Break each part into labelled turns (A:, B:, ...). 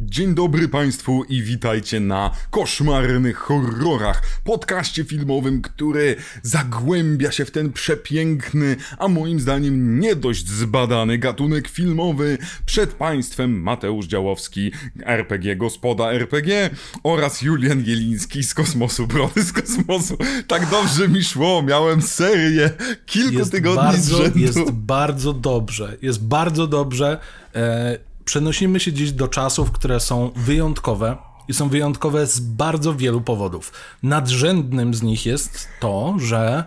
A: Dzień dobry Państwu i witajcie na koszmarnych horrorach, podcaście filmowym, który zagłębia się w ten przepiękny, a moim zdaniem nie dość zbadany gatunek filmowy. Przed Państwem Mateusz Działowski, RPG Gospoda RPG oraz Julian Jeliński z Kosmosu, Brody z Kosmosu. Tak dobrze mi szło, miałem serię kilku jest tygodni bardzo, z rzędu. Jest
B: bardzo dobrze, jest bardzo dobrze. E, przenosimy się dziś do czasów, które są wyjątkowe i są wyjątkowe z bardzo wielu powodów. Nadrzędnym z nich jest to, że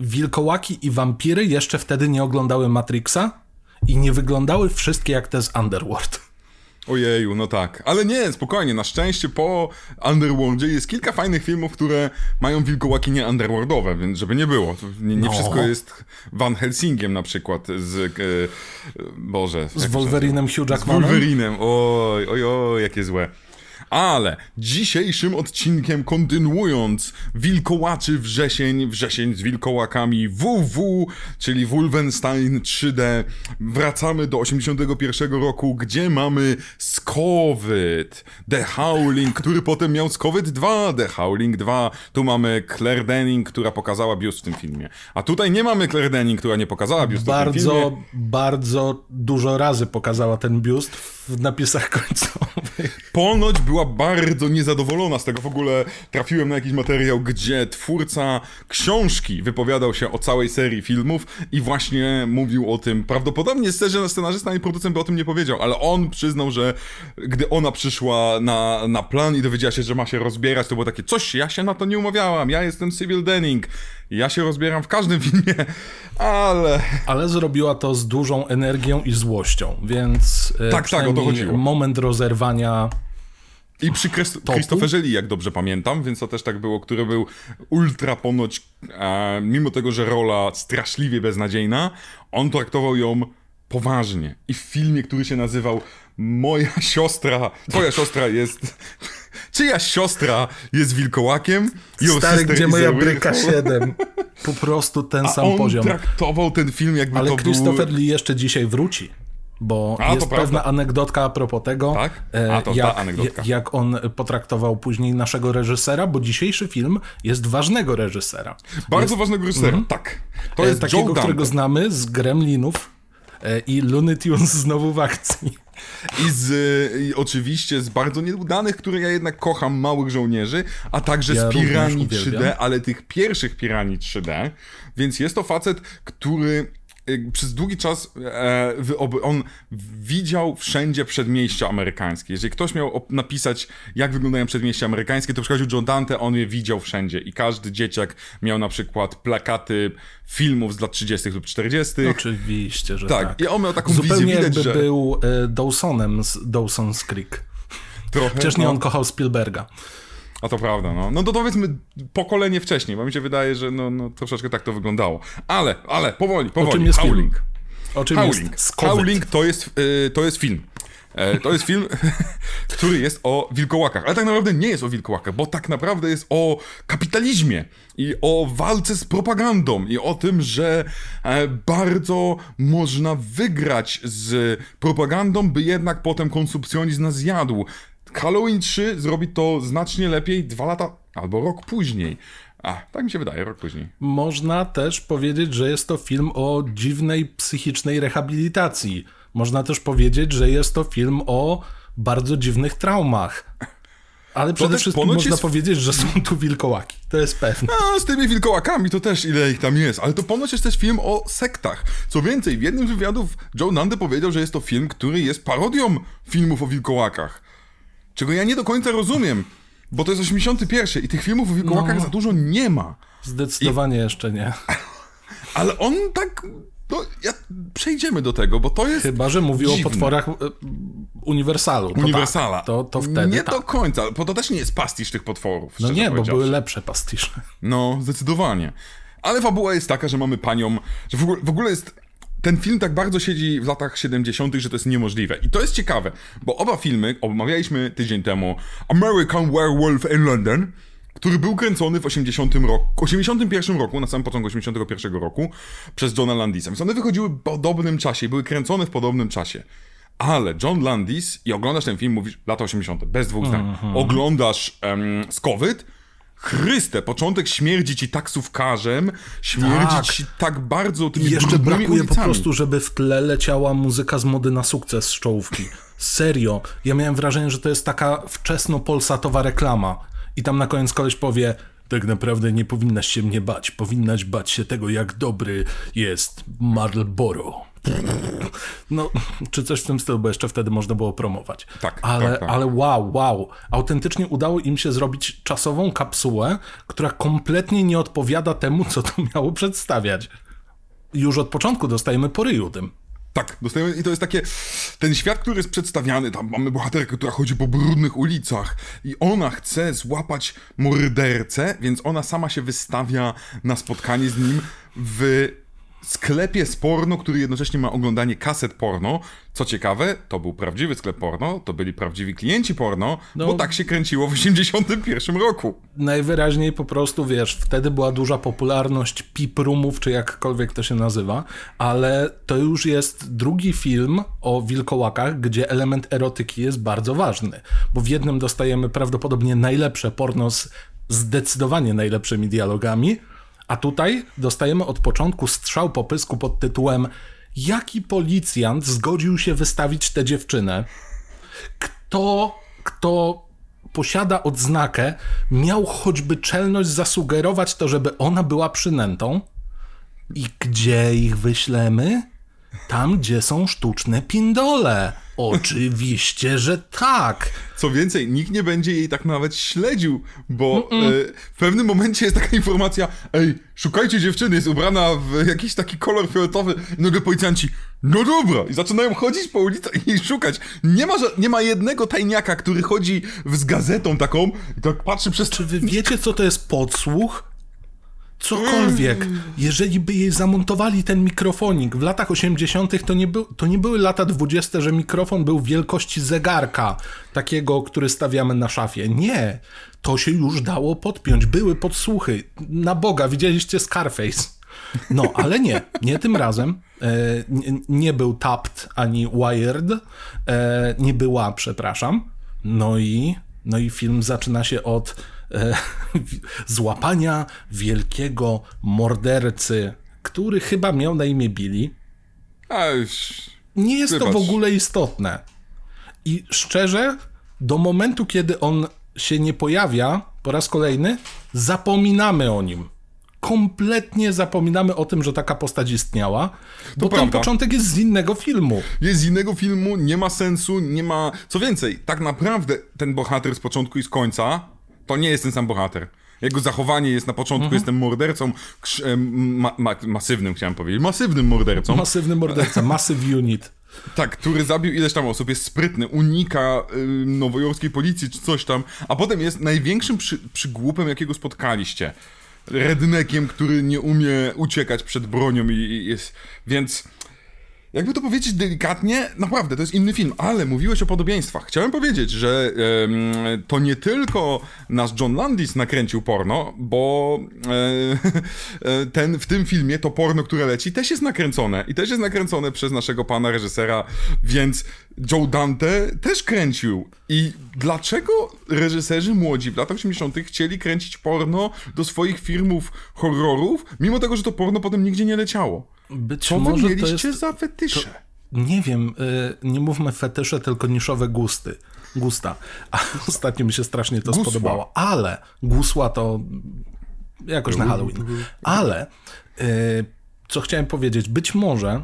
B: wilkołaki i wampiry jeszcze wtedy
A: nie oglądały Matrixa i nie wyglądały wszystkie jak te z Underworld. Ojeju, no tak. Ale nie, spokojnie, na szczęście po Underworldzie jest kilka fajnych filmów, które mają wilkołaki nie underworldowe, więc żeby nie było. Nie, nie no. wszystko jest Van Helsingiem na przykład z... E, Boże. Z Wolverinem Hugh Jackmanem? Z Wolverinem, oj, oj, oj, jakie złe. Ale dzisiejszym odcinkiem kontynuując Wilkołaczy Wrzesień, Wrzesień z Wilkołakami WW, czyli Wolfenstein 3D, wracamy do 81 roku, gdzie mamy Skowyt, The Howling, który potem miał Skowyt 2, The Howling 2, tu mamy Claire Denning, która pokazała biust w tym filmie. A tutaj nie mamy Claire Denning, która nie pokazała biust w tym filmie. Bardzo, bardzo dużo razy pokazała ten biust w napisach końcowych. Ponoć była bardzo niezadowolona z tego. W ogóle trafiłem na jakiś materiał, gdzie twórca książki wypowiadał się o całej serii filmów i właśnie mówił o tym. Prawdopodobnie szczerze scenarzysta i producent by o tym nie powiedział, ale on przyznał, że gdy ona przyszła na, na plan i dowiedziała się, że ma się rozbierać, to było takie coś, ja się na to nie umawiałam, ja jestem Civil Denning. Ja się rozbieram w każdym filmie, ale...
B: Ale zrobiła to z dużą energią i złością, więc... E, tak, tak, o to chodziło. Moment rozerwania
A: i przy Krzysztoferze Lee, jak dobrze pamiętam, więc to też tak było, który był ultra ponoć, e, mimo tego, że rola straszliwie beznadziejna, on traktował ją poważnie. I w filmie, który się nazywał Moja siostra, twoja siostra jest Czyja siostra jest wilkołakiem? Your Stary, gdzie moja bryka 7. Po prostu ten A sam on poziom. traktował ten film
B: jakby Ale to Christopher był... Lee jeszcze dzisiaj wróci. Bo A, jest pewna anegdotka a propos tego, tak? a, e, to jak, anegdotka. jak on potraktował później naszego reżysera, bo dzisiejszy film jest ważnego reżysera. Bardzo jest... ważnego reżysera, mm tak.
A: To e, jest takiego, Joe którego Dante. znamy z Gremlinów e, i Looney Tunes znowu w akcji. I z i oczywiście z bardzo nieudanych, które ja jednak kocham, małych żołnierzy, a także ja z Piranii 3D, ale tych pierwszych Piranii 3D. Więc jest to facet, który Y, przez długi czas e, on widział wszędzie przedmieścia amerykańskie. Jeżeli ktoś miał napisać, jak wyglądają przedmieścia amerykańskie, to przychodził John Dante, on je widział wszędzie. I każdy dzieciak miał na przykład plakaty filmów z lat 30. lub 40. Oczywiście, że tak. tak. I on miał taką Zupełnie wizję. Widać, jakby że...
B: był e, Dawsonem z Dawson's
A: Creek. Trochę, Przecież nie no. on
B: kochał Spielberga.
A: A to prawda, no. No to powiedzmy pokolenie wcześniej, bo mi się wydaje, że no, no troszeczkę tak to wyglądało. Ale, ale, powoli, powoli. O czym jest Howling. Film? O czym Howling. jest Howling to jest, yy, to jest film. E, to jest film, który jest o wilkołakach, ale tak naprawdę nie jest o wilkołakach, bo tak naprawdę jest o kapitalizmie i o walce z propagandą i o tym, że e, bardzo można wygrać z propagandą, by jednak potem konsumpcjonizm nas zjadł. Halloween 3 zrobi to znacznie lepiej dwa lata albo rok później. A, tak mi się wydaje, rok później.
B: Można też powiedzieć, że jest to film o dziwnej psychicznej rehabilitacji. Można też powiedzieć, że jest to film o
A: bardzo dziwnych traumach. Ale przede wszystkim można jest... powiedzieć, że są tu wilkołaki. To jest pewne. No, z tymi wilkołakami to też ile ich tam jest. Ale to ponoć jest też film o sektach. Co więcej, w jednym z wywiadów Joe Nande powiedział, że jest to film, który jest parodią filmów o wilkołakach. Czego ja nie do końca rozumiem, bo to jest 81 i tych filmów o wilkołakach no, za dużo nie ma. Zdecydowanie I... jeszcze nie. Ale on tak no, ja, przejdziemy do tego, bo to jest. Chyba, że mówił dziwne. o potworach e, Uniwersalu. To Uniwersala. Tak, to, to wtedy. Nie tak. do końca, bo to też nie jest pastisz tych potworów. No nie, bo były lepsze pastisze. No, zdecydowanie. Ale fabuła jest taka, że mamy panią, że w ogóle, w ogóle jest ten film tak bardzo siedzi w latach 70., że to jest niemożliwe. I to jest ciekawe, bo oba filmy omawialiśmy tydzień temu American Werewolf in London, który był kręcony w 80 roku, 81 roku, na samym początku 81 roku, przez Johna Landisa. Więc one wychodziły w podobnym czasie, były kręcone w podobnym czasie. Ale John Landis, i oglądasz ten film, mówisz lata 80., bez dwóch zdań. Mhm. Oglądasz um, Covid. Chryste, początek śmierdzi ci taksówkarzem, śmierdzi tak. ci tak bardzo tymi I Jeszcze brakuje ulicami. po prostu,
B: żeby w tle leciała muzyka z mody na sukces z czołówki. Serio, ja miałem wrażenie, że to jest taka wczesno-polsatowa reklama. I tam na koniec koleś powie, tak naprawdę nie powinnaś się mnie bać. Powinnaś bać się tego, jak dobry jest Marlboro. No, czy coś w tym stylu, bo jeszcze wtedy można było promować. Tak, ale, tak, tak. ale wow, wow. Autentycznie udało im się zrobić czasową kapsułę, która kompletnie nie odpowiada temu, co to miało przedstawiać. Już od początku
A: dostajemy po tym. Tak, dostajemy i to jest takie, ten świat, który jest przedstawiany, tam mamy bohaterkę, która chodzi po brudnych ulicach i ona chce złapać mordercę, więc ona sama się wystawia na spotkanie z nim w sklepie z porno, który jednocześnie ma oglądanie kaset porno. Co ciekawe, to był prawdziwy sklep porno, to byli prawdziwi klienci porno, no, bo tak się kręciło w 81 roku.
B: Najwyraźniej po prostu, wiesz, wtedy była duża popularność piprumów, czy jakkolwiek to się nazywa, ale to już jest drugi film o wilkołakach, gdzie element erotyki jest bardzo ważny, bo w jednym dostajemy prawdopodobnie najlepsze porno z zdecydowanie najlepszymi dialogami, a tutaj dostajemy od początku strzał po pysku pod tytułem Jaki policjant zgodził się wystawić tę dziewczynę? Kto, kto posiada odznakę, miał choćby czelność zasugerować to, żeby ona była przynętą? I gdzie ich wyślemy?
A: Tam, gdzie są sztuczne pindole. Oczywiście, że tak. Co więcej, nikt nie będzie jej tak nawet śledził, bo mm -mm. Y, w pewnym momencie jest taka informacja: Ej, szukajcie dziewczyny, jest ubrana w jakiś taki kolor fioletowy. I nagle policjanci, no dobra, i zaczynają chodzić po ulicy i jej szukać. Nie ma, nie ma jednego tajniaka, który chodzi z gazetą taką i tak patrzy przez. Czy wy wiecie, co to jest
B: podsłuch? cokolwiek, mm. jeżeli by jej zamontowali ten mikrofonik w latach 80., to nie, był, to nie były lata 20., że mikrofon był wielkości zegarka, takiego, który stawiamy na szafie. Nie, to się już dało podpiąć. Były podsłuchy. Na Boga, widzieliście Scarface. No, ale nie, nie tym razem. E, nie, nie, był tapped ani wired. E, nie była, przepraszam. No i, no i film zaczyna się od e, złapania wielkiego mordercy, który chyba miał na imię Billy. Nie jest to w ogóle istotne. I szczerze, do momentu, kiedy on się nie pojawia po raz kolejny, zapominamy o nim. Kompletnie zapominamy o tym, że taka postać istniała, bo ten początek
A: jest z innego filmu. Jest z innego filmu, nie ma sensu, nie ma. Co więcej, tak naprawdę ten bohater z początku i z końca to nie jest ten sam bohater. Jego zachowanie jest na początku, mhm. jestem mordercą, ma ma masywnym chciałem powiedzieć, masywnym mordercą. Masywny morderca, massive unit. Tak, który zabił ileś tam osób, jest sprytny, unika y, nowojorskiej policji czy coś tam, a potem jest największym przy, przygłupem, jakiego spotkaliście. Rednekiem, który nie umie uciekać przed bronią i, i jest... Więc jakby to powiedzieć delikatnie, naprawdę to jest inny film, ale mówiłeś o podobieństwach. Chciałem powiedzieć, że e, to nie tylko nasz John Landis nakręcił porno, bo e, e, ten, w tym filmie to porno, które leci, też jest nakręcone i też jest nakręcone przez naszego pana reżysera, więc Joe Dante też kręcił. I dlaczego reżyserzy młodzi w latach 80. chcieli kręcić porno do swoich filmów horrorów, mimo tego, że to porno potem nigdzie nie leciało? Być Co może wy mieliście to jest, za fetysze? To, nie wiem,
B: y, nie mówmy fetysze, tylko niszowe gusty. Gusta. A ostatnio mi się strasznie to gusła. spodobało. Ale gusła to jakoś na Halloween. Ale y, co chciałem powiedzieć, być może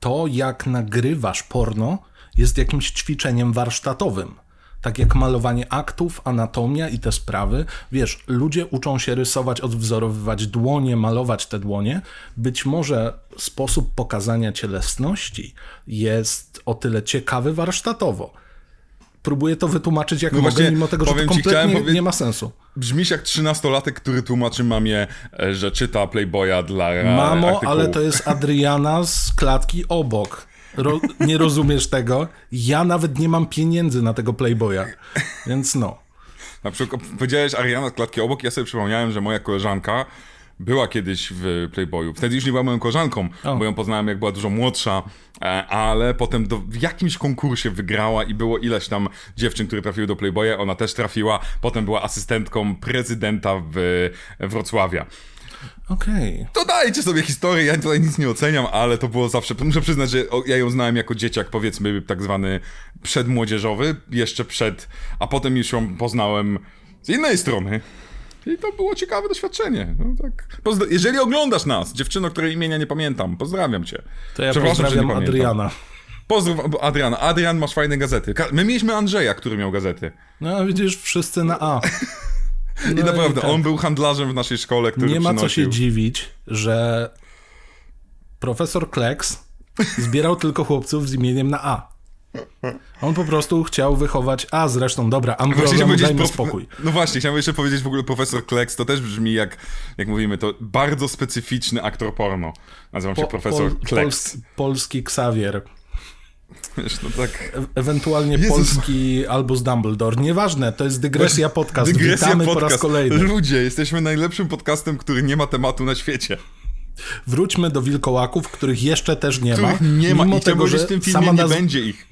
B: to, jak nagrywasz porno, jest jakimś ćwiczeniem warsztatowym tak jak malowanie aktów, anatomia i te sprawy. Wiesz, ludzie uczą się rysować, odwzorowywać dłonie, malować te dłonie. Być może sposób pokazania cielesności jest o tyle ciekawy warsztatowo. Próbuję to wytłumaczyć jak no mogę, mimo tego, że to kompletnie ci, powie... nie ma sensu.
A: Brzmisz jak trzynastolatek, który tłumaczy mamie, e, że czyta Playboya dla Mamo, artykułu. ale to
B: jest Adriana z klatki obok. Ro nie rozumiesz tego. Ja nawet nie mam pieniędzy na tego Playboya, więc no.
A: Na przykład powiedziałeś Ariana z klatki obok, ja sobie przypomniałem, że moja koleżanka była kiedyś w Playboyu. Wtedy już nie była moją koleżanką, bo ją poznałem jak była dużo młodsza, e, ale potem do, w jakimś konkursie wygrała i było ileś tam dziewczyn, które trafiły do Playboya, ona też trafiła, potem była asystentką prezydenta w Wrocławia. Okej. Okay. To dajcie sobie historię, ja tutaj nic nie oceniam, ale to było zawsze, muszę przyznać, że ja ją znałem jako dzieciak, powiedzmy tak zwany przedmłodzieżowy, jeszcze przed, a potem już ją poznałem z innej strony. I to było ciekawe doświadczenie. No, tak. Jeżeli oglądasz nas, dziewczyno, której imienia nie pamiętam, pozdrawiam cię. To ja pozdrawiam Adriana. Pozdrow Adriana. Adrian, masz fajne gazety. My mieliśmy Andrzeja, który miał gazety. No widzisz, wszyscy na A. No I naprawdę, i tak. on był handlarzem w naszej szkole, który Nie ma przynosił. co się
B: dziwić, że profesor Kleks zbierał tylko chłopców z imieniem na A. On po prostu chciał wychować, a zresztą dobra, Ambrozom dajmy prof... spokój.
A: No właśnie, chciałem jeszcze powiedzieć w ogóle profesor Kleks, to też brzmi jak, jak mówimy, to bardzo specyficzny aktor porno. Nazywam po, się profesor pol, Kleks.
B: Pols, polski Ksawier. Wiesz, no tak. E ewentualnie Jezus. polski albo z Dumbledore. Nieważne, to jest dygresja tak, podcast. Dygresja Witamy podcast. po raz kolejny. Ludzie,
A: jesteśmy najlepszym podcastem, który nie ma tematu na świecie. Wróćmy do wilkołaków, których jeszcze też nie których ma. Nie ma. Mimo I tego, że w tym filmie nie będzie ich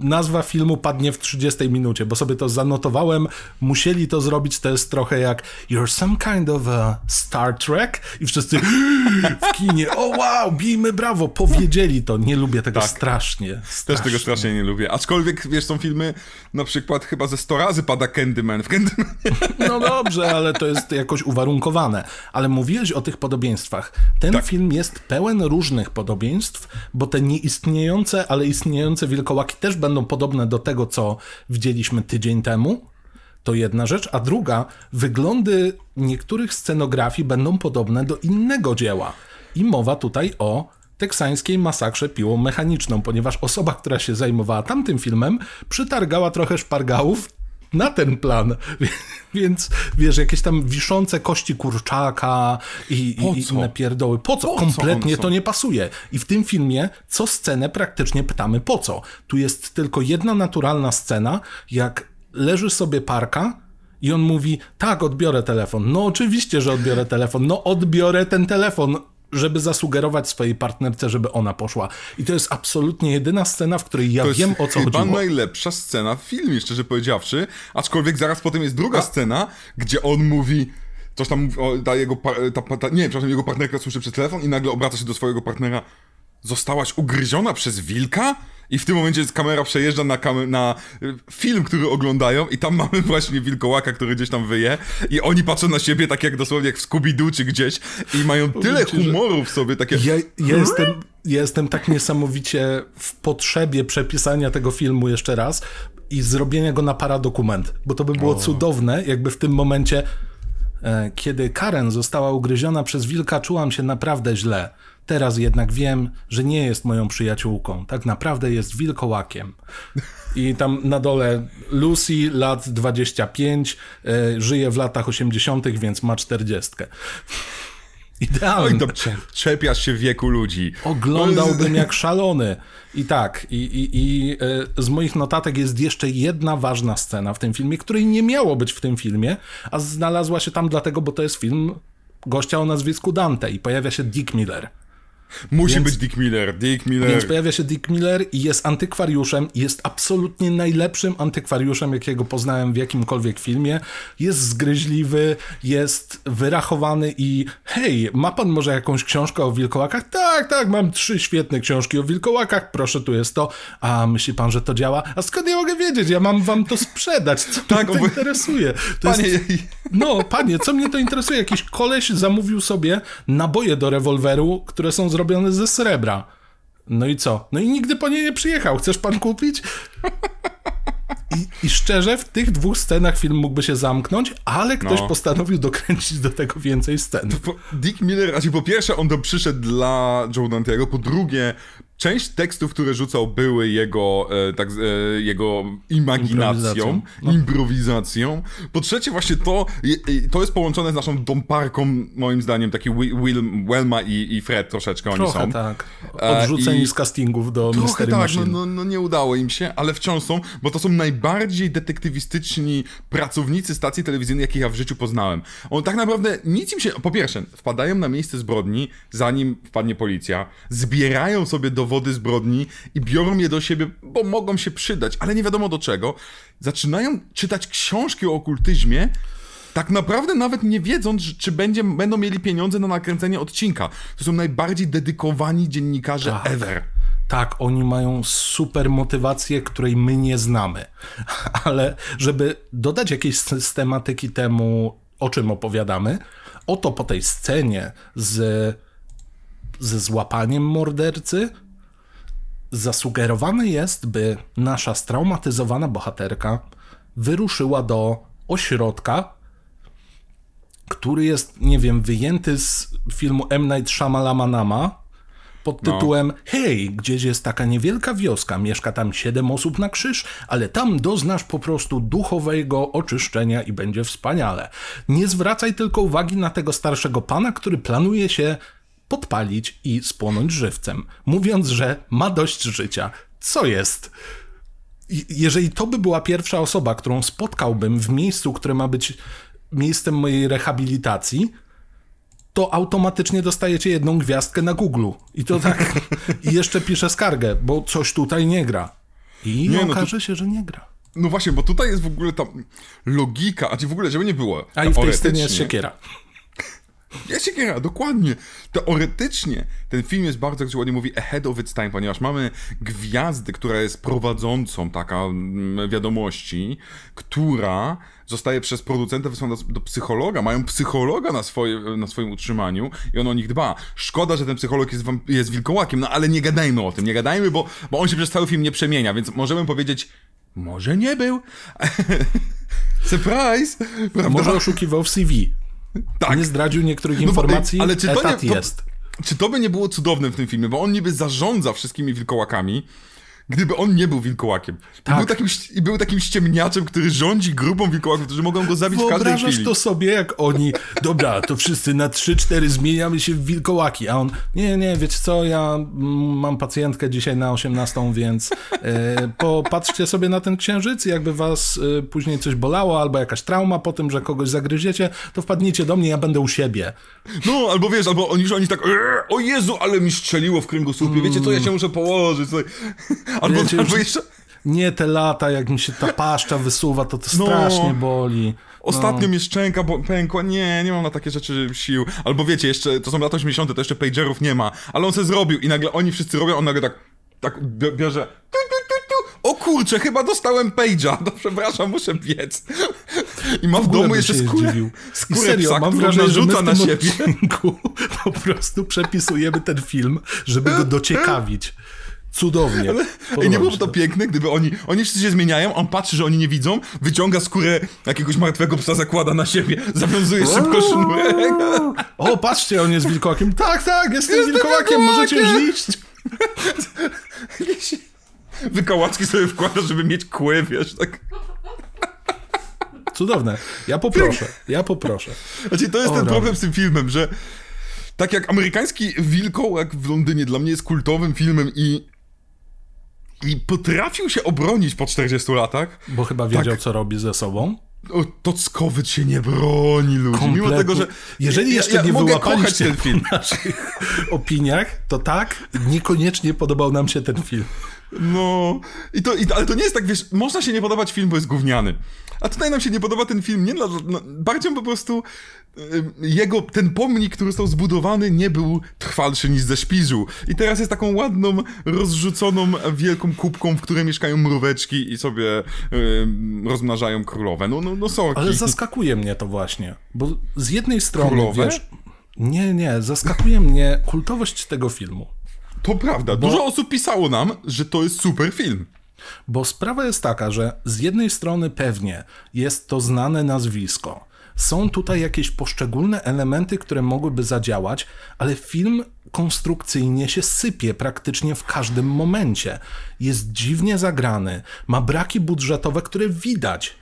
A: nazwa filmu
B: padnie w 30 minucie, bo sobie to zanotowałem, musieli to zrobić, to jest trochę jak You're some kind of a Star Trek i wszyscy yyy, w kinie, o wow, bijmy
A: brawo, powiedzieli to, nie lubię tego tak. strasznie, strasznie. Też tego strasznie nie lubię, aczkolwiek wiesz, są filmy, na przykład chyba ze 100 razy pada Candyman w Candyman. No dobrze, ale to
B: jest jakoś uwarunkowane, ale mówiłeś o tych podobieństwach. Ten tak. film jest pełen różnych podobieństw, bo te nieistniejące, ale istniejące wilkołaki też będą podobne do tego, co widzieliśmy tydzień temu. To jedna rzecz, a druga, wyglądy niektórych scenografii będą podobne do innego dzieła. I mowa tutaj o teksańskiej masakrze piłą mechaniczną, ponieważ osoba, która się zajmowała tamtym filmem, przytargała trochę szpargałów na ten plan. Więc wiesz, jakieś tam wiszące kości kurczaka i, i inne pierdoły. Po co? Po Kompletnie co to nie pasuje. I w tym filmie co scenę praktycznie pytamy po co. Tu jest tylko jedna naturalna scena, jak leży sobie parka, i on mówi, tak, odbiorę telefon. No oczywiście, że odbiorę telefon. No odbiorę ten telefon żeby zasugerować swojej partnerce, żeby ona poszła. I to jest absolutnie jedyna scena, w której ja to wiem o co chodzi. To chyba najlepsza
A: scena w filmie, szczerze powiedziawszy. Aczkolwiek zaraz potem jest druga A... scena, gdzie on mówi coś tam, o, ta jego, ta, ta, nie, przepraszam, jego partnerka słyszy przez telefon i nagle obraca się do swojego partnera. Zostałaś ugryziona przez wilka? I w tym momencie kamera przejeżdża na, kam na y, film, który oglądają i tam mamy właśnie wilkołaka, który gdzieś tam wyje i oni patrzą na siebie tak jak dosłownie jak w Scooby-Doo czy gdzieś i mają tyle ci, humoru w sobie, takie... Ja, ja
B: jestem, ja jestem tak niesamowicie w potrzebie przepisania tego filmu jeszcze raz i zrobienia go na paradokument, bo to by było o. cudowne, jakby w tym momencie, e, kiedy Karen została ugryziona przez wilka, czułam się naprawdę źle. Teraz jednak wiem, że nie jest moją przyjaciółką. Tak naprawdę jest wilkołakiem. I tam na dole Lucy, lat 25, e, żyje w latach 80., więc ma 40. Idealnie. Oj, to
A: czepiasz się wieku ludzi.
B: Oglądałbym jak szalony. I tak, i, i, i, e, z moich notatek jest jeszcze jedna ważna scena w tym filmie, której nie miało być w tym filmie, a znalazła się tam dlatego, bo to jest film gościa o nazwisku Dante i pojawia się Dick Miller.
A: Musi Więc... być Dick Miller, Dick Miller. Więc pojawia
B: się Dick Miller i jest antykwariuszem, jest absolutnie najlepszym antykwariuszem, jakiego poznałem w jakimkolwiek filmie. Jest zgryźliwy, jest wyrachowany i hej, ma pan może jakąś książkę o wilkołakach? Tak, tak, mam trzy świetne książki o wilkołakach, proszę, tu jest to. A myśli pan, że to działa? A skąd ja mogę wiedzieć? Ja mam wam to sprzedać, co tak, mnie to bo... interesuje. To panie... Jest... No, panie, co mnie to interesuje? Jakiś koleś zamówił sobie naboje do rewolweru, które są zrobione zrobiony ze srebra. No i co? No i nigdy po niej nie przyjechał. Chcesz pan kupić?
A: I, I, szczerze, w tych dwóch scenach film mógłby się zamknąć, ale ktoś no. postanowił dokręcić do tego więcej scen. Dick Miller, znaczy po pierwsze on to przyszedł dla Joe Dantiego, po drugie Część tekstów, które rzucał, były jego, e, tak, e, jego imaginacją, improwizacją. No. improwizacją. Po trzecie, właśnie to, to jest połączone z naszą domparką, moim zdaniem, taki Will, Will i, i Fred troszeczkę trochę oni są. tak. E, Odrzuceni I... z castingów do trochę Mystery tak, Machine. No, no, no nie udało im się, ale wciąż są, bo to są najbardziej detektywistyczni pracownicy stacji telewizyjnej, jakich ja w życiu poznałem. On tak naprawdę nic im się... Po pierwsze, wpadają na miejsce zbrodni, zanim wpadnie policja, zbierają sobie do dowody zbrodni i biorą je do siebie, bo mogą się przydać, ale nie wiadomo do czego. Zaczynają czytać książki o okultyzmie, tak naprawdę nawet nie wiedząc, czy będzie, będą mieli pieniądze na nakręcenie odcinka. To są najbardziej dedykowani dziennikarze tak. ever. Tak, oni mają super motywację, której my nie znamy.
B: Ale żeby dodać jakiejś systematyki temu, o czym opowiadamy, oto po tej scenie z ze złapaniem mordercy Zasugerowane jest, by nasza straumatyzowana bohaterka wyruszyła do ośrodka, który jest, nie wiem, wyjęty z filmu M. Night Shyamalamanama pod no. tytułem no. Hej, gdzieś jest taka niewielka wioska, mieszka tam siedem osób na krzyż, ale tam doznasz po prostu duchowego oczyszczenia i będzie wspaniale. Nie zwracaj tylko uwagi na tego starszego pana, który planuje się podpalić i spłonąć żywcem, mówiąc, że ma dość życia. Co jest? Jeżeli to by była pierwsza osoba, którą spotkałbym w miejscu, które ma być miejscem mojej rehabilitacji, to automatycznie dostajecie jedną gwiazdkę na Google. I to
A: tak. I jeszcze piszę skargę, bo coś tutaj nie gra. I nie, okaże no to...
B: się, że nie gra.
A: No właśnie, bo tutaj jest w ogóle ta logika, a ci w ogóle żeby nie było. A i w tej scenie jest siekiera. Ja się kieram dokładnie. Teoretycznie ten film jest bardzo, jak się ładnie mówi, ahead of its time, ponieważ mamy gwiazdę, która jest prowadzącą taka mm, wiadomości, która zostaje przez producenta wysłana do, do psychologa, mają psychologa na, swoje, na swoim utrzymaniu i on o nich dba. Szkoda, że ten psycholog jest, wam, jest wilkołakiem, no ale nie gadajmy o tym, nie gadajmy, bo, bo on się przez cały film nie przemienia, więc możemy powiedzieć, może nie był. Surprise! Prawda? Może oszukiwał w CV. Tak. Nie zdradził niektórych no, informacji, ale czy to nie, to, jest. Czy to by nie było cudowne w tym filmie, bo on niby zarządza wszystkimi wilkołakami, gdyby on nie był wilkołakiem. Tak. I, był tak. takim, I był takim ściemniaczem, który rządzi grupą wilkołaków, którzy mogą go zabić Wyobrażasz w każdej chwili. to
B: sobie, jak oni, dobra, to wszyscy na 3-4 zmieniamy się w wilkołaki, a on, nie, nie, wiecie co, ja mm, mam pacjentkę dzisiaj na 18, więc e, popatrzcie sobie na ten księżyc jakby was e, później coś bolało, albo jakaś trauma po tym, że kogoś zagryziecie, to wpadnijcie
A: do mnie, ja będę u siebie. No, albo wiesz, albo oni, oni tak, eee, o Jezu, ale mi strzeliło w kręgosłupie, wiecie co, ja mm. się muszę położyć. Tutaj. Albo, Wiecie, albo jeszcze... Nie te lata, jak
B: mi się ta paszcza wysuwa, to to no, strasznie boli.
A: Ostatnio no. mi szczęka bo, pękła, nie, nie mam na takie rzeczy sił. Albo wiecie, jeszcze, to są lata 80., to jeszcze pagerów nie ma, ale on se zrobił i nagle oni wszyscy robią, on nagle tak, tak bierze... o kurczę, chyba dostałem page'a, no przepraszam, muszę biec. I mam w, w domu jeszcze skórę, skórę serio, psa, mam no, wrażenie, na siebie. po prostu przepisujemy ten film, żeby go dociekawić. Cudownie. Ale, ej, nie byłoby to, piękne, gdyby oni, oni wszyscy się zmieniają, on patrzy, że oni nie widzą, wyciąga skórę jakiegoś martwego psa, zakłada na siebie, zawiązuje szybko sznurek.
B: O, patrzcie, on jest wilkołakiem. Tak, tak, jestem jest wilkołakiem, możecie żyć.
A: Wykałaczki sobie wkłada, żeby mieć kły, wiesz, tak. Cudowne. Ja poproszę, ja poproszę. Znaczy, to jest o, ten problem z tym filmem, że tak jak amerykański Wilkołak w Londynie dla mnie jest kultowym filmem i i potrafił się obronić po 40 latach. Bo chyba wiedział, tak. co robi ze sobą. O, się nie broni ludzi, Kompletnie. mimo tego, że... Jeżeli jeszcze ja, ja nie mogę kochać ten film. w naszych opiniach, to tak, niekoniecznie podobał nam się ten film. No. I to, i, ale to nie jest tak, wiesz, można się nie podobać film, bo jest gówniany. A tutaj nam się nie podoba ten film, nie dla, no, bardziej po prostu y, jego, ten pomnik, który został zbudowany, nie był trwalszy niż ze szpiżu. I teraz jest taką ładną, rozrzuconą wielką kubką, w której mieszkają mróweczki i sobie y, rozmnażają królowe. No, no, no sorki. Ale zaskakuje mnie to właśnie, bo
B: z jednej strony, królowe? wiesz... Nie, nie, zaskakuje mnie kultowość tego filmu. To prawda. Bo... Dużo osób pisało nam, że to jest super film. Bo sprawa jest taka, że z jednej strony pewnie jest to znane nazwisko. Są tutaj jakieś poszczególne elementy, które mogłyby zadziałać, ale film konstrukcyjnie się sypie praktycznie w każdym momencie. Jest dziwnie zagrany, ma braki budżetowe, które widać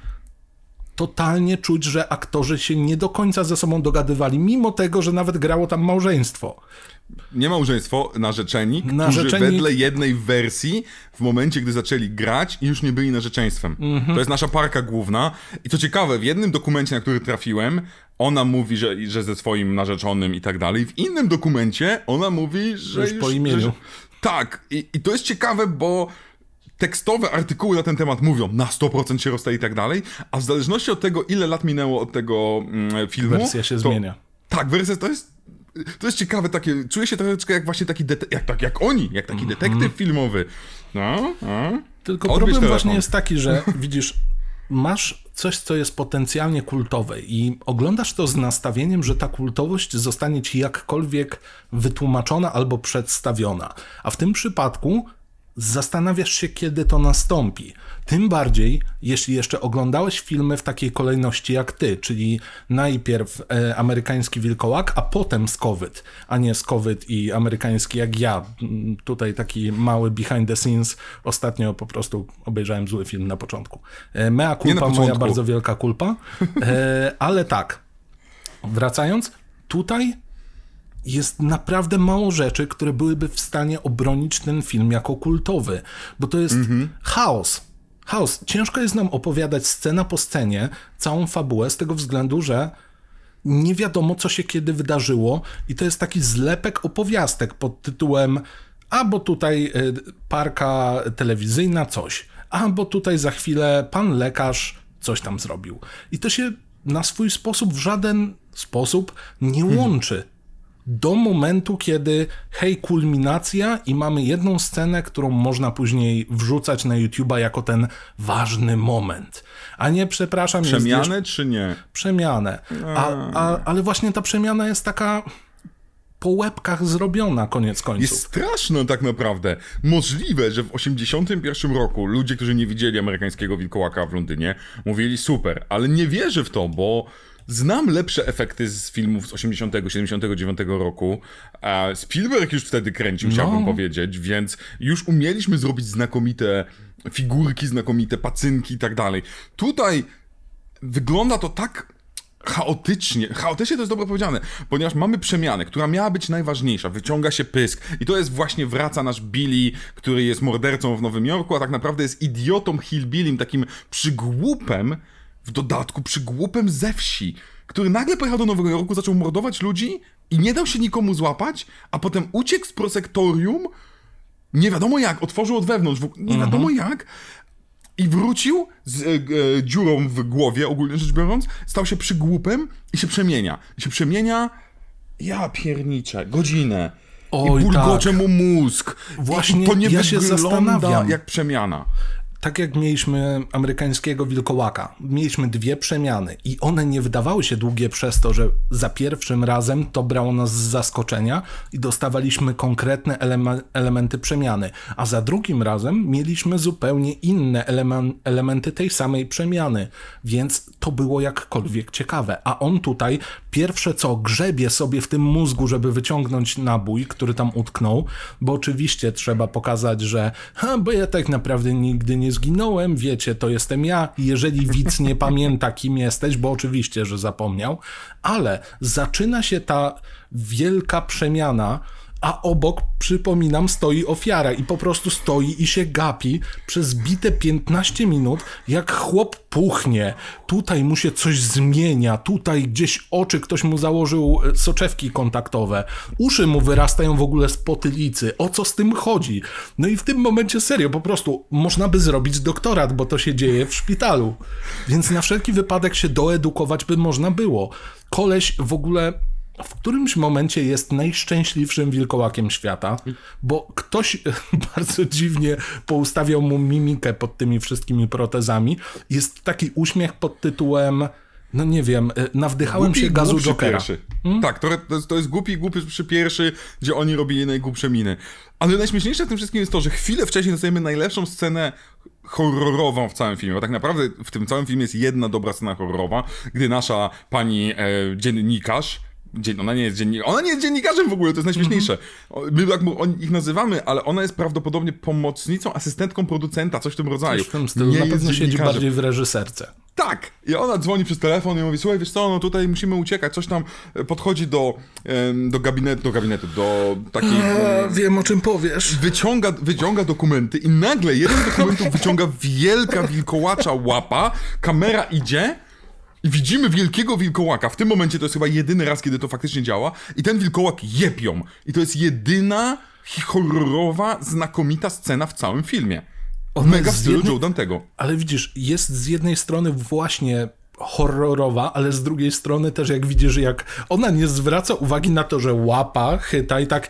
B: totalnie czuć, że aktorzy się nie do końca ze sobą dogadywali, mimo tego, że nawet grało tam małżeństwo
A: nie małżeństwo, narzeczeni, Narzeczenik... którzy wedle jednej wersji w momencie, gdy zaczęli grać, już nie byli narzeczeństwem. Mm To jest nasza parka główna. I co ciekawe, w jednym dokumencie, na który trafiłem, ona mówi, że, że ze swoim narzeczonym i tak dalej. W innym dokumencie ona mówi, że już... już po imieniu. Że, tak. I, I to jest ciekawe, bo tekstowe artykuły na ten temat mówią na 100% się rozstaje i tak dalej, a w zależności od tego, ile lat minęło od tego mm, filmu... Wersja się to, zmienia. Tak, wersja to jest to jest ciekawe takie, czuję się troszeczkę jak właśnie taki, dete- jak, tak, jak oni, jak taki mhm. detektyw filmowy. No, no, Tylko Odbierz problem telefon. właśnie jest taki, że
B: widzisz, masz coś, co jest potencjalnie kultowe i oglądasz to z nastawieniem, że ta kultowość zostanie ci jakkolwiek wytłumaczona albo przedstawiona. A w tym przypadku zastanawiasz się, kiedy to nastąpi. Tym bardziej, jeśli jeszcze oglądałeś filmy w takiej kolejności jak ty, czyli najpierw e, amerykański wilkołak, a potem skowyt, a nie skowyt i amerykański jak ja. Mm, tutaj taki mały behind the scenes. Ostatnio po prostu obejrzałem zły film na początku. E, mea culpa, moja bardzo wielka kulpa, e, ale tak. Wracając, tutaj jest naprawdę mało rzeczy, które byłyby w stanie obronić ten film jako kultowy, bo to jest mhm. chaos. Chaos. Ciężko jest nam opowiadać scena po scenie całą fabułę z tego względu, że nie wiadomo, co się kiedy wydarzyło, i to jest taki zlepek opowiastek pod tytułem albo tutaj y, parka telewizyjna coś, albo tutaj za chwilę pan lekarz coś tam zrobił. I to się na swój sposób w żaden sposób nie mhm. łączy do momentu, kiedy hej, kulminacja i mamy jedną scenę, którą można później wrzucać na YouTube'a jako ten ważny moment. A nie, przepraszam... Przemianę czy nie? Przemianę. A, a, ale właśnie ta przemiana jest taka po łebkach zrobiona, koniec końców. Jest
A: straszne tak naprawdę. Możliwe, że w 81 roku ludzie, którzy nie widzieli amerykańskiego wilkołaka w Londynie, mówili super, ale nie wierzę w to, bo Znam lepsze efekty z filmów z 80., 79 roku. Spielberg już wtedy kręcił, no. chciałbym powiedzieć, więc już umieliśmy zrobić znakomite figurki, znakomite pacynki i tak dalej. Tutaj wygląda to tak chaotycznie, chaotycznie to jest dobrze powiedziane, ponieważ mamy przemianę, która miała być najważniejsza, wyciąga się pysk i to jest właśnie wraca nasz Billy, który jest mordercą w Nowym Jorku, a tak naprawdę jest idiotą hillbillim, takim przygłupem, w dodatku przygłupem ze wsi, który nagle pojechał do Nowego Jorku, zaczął mordować ludzi i nie dał się nikomu złapać, a potem uciekł z prosektorium, nie wiadomo jak, otworzył od wewnątrz, nie mhm. wiadomo mhm. jak, i wrócił z e, e, dziurą w głowie, ogólnie rzecz biorąc, stał się przygłupem i się przemienia. I się przemienia, ja piernicze, godzinę. Oj, I bulgocze tak. mu mózg. Właśnie I to nie ja się zastanawiam. jak przemiana tak jak mieliśmy
B: amerykańskiego wilkołaka, mieliśmy dwie przemiany i one nie wydawały się długie przez to, że za pierwszym razem to brało nas z zaskoczenia i dostawaliśmy konkretne elementy przemiany, a za drugim razem mieliśmy zupełnie inne elemen elementy tej samej przemiany, więc to było jakkolwiek ciekawe. A on tutaj pierwsze co grzebie sobie w tym mózgu, żeby wyciągnąć nabój, który tam utknął, bo oczywiście trzeba pokazać, że ha, bo ja tak naprawdę nigdy nie zginąłem, wiecie, to jestem ja. Jeżeli widz nie pamięta, kim jesteś, bo oczywiście, że zapomniał, ale zaczyna się ta wielka przemiana, a obok, przypominam, stoi ofiara i po prostu stoi i się gapi przez bite 15 minut, jak chłop puchnie. Tutaj mu się coś zmienia, tutaj gdzieś oczy ktoś mu założył e, soczewki kontaktowe, uszy mu wyrastają w ogóle z potylicy. O co z tym chodzi? No i w tym momencie serio, po prostu można by zrobić doktorat, bo to się dzieje w szpitalu. Więc na wszelki wypadek się doedukować by można było. Koleś w ogóle w którymś momencie jest najszczęśliwszym wilkołakiem świata, bo ktoś bardzo dziwnie poustawiał mu mimikę pod tymi wszystkimi protezami. Jest taki uśmiech pod tytułem no nie wiem, e, nawdychałem głupi, się gazu Jokera.
A: Hmm? Tak, to, to jest głupi, głupi przy pierwszy, gdzie oni robili najgłupsze miny. Ale najśmieszniejsze w tym wszystkim jest to, że chwilę wcześniej dostajemy najlepszą scenę horrorową w całym filmie. Bo tak naprawdę w tym całym filmie jest jedna dobra scena horrorowa, gdy nasza pani e, dziennikarz Dzień, ona nie jest dziennikarzem. Ona nie jest dziennikarzem w ogóle, to jest najśmieszniejsze. Mhm. My tak on, ich nazywamy, ale ona jest prawdopodobnie pomocnicą, asystentką producenta, coś w tym rodzaju. Coś w tym stylu. Nie na pewno siedzi bardziej w reżyserce. Tak! I ona dzwoni przez telefon i mówi, słuchaj, wiesz co, no tutaj musimy uciekać, coś tam e, podchodzi do, do gabinetu, do gabinetu, do takiej... A, e, wiem, o czym powiesz. Wyciąga, wyciąga dokumenty i nagle jeden dokumentów wyciąga wielka wilkołacza łapa, kamera idzie i widzimy wielkiego wilkołaka. W tym momencie to jest chyba jedyny raz, kiedy to faktycznie działa. I ten wilkołak jepią. I to jest jedyna horrorowa, znakomita scena w całym filmie. Mega w stylu jednej... Joe Dantego. Ale widzisz,
B: jest z jednej strony właśnie horrorowa, ale z drugiej strony też jak widzisz, jak ona nie zwraca uwagi na to, że łapa, chyta i tak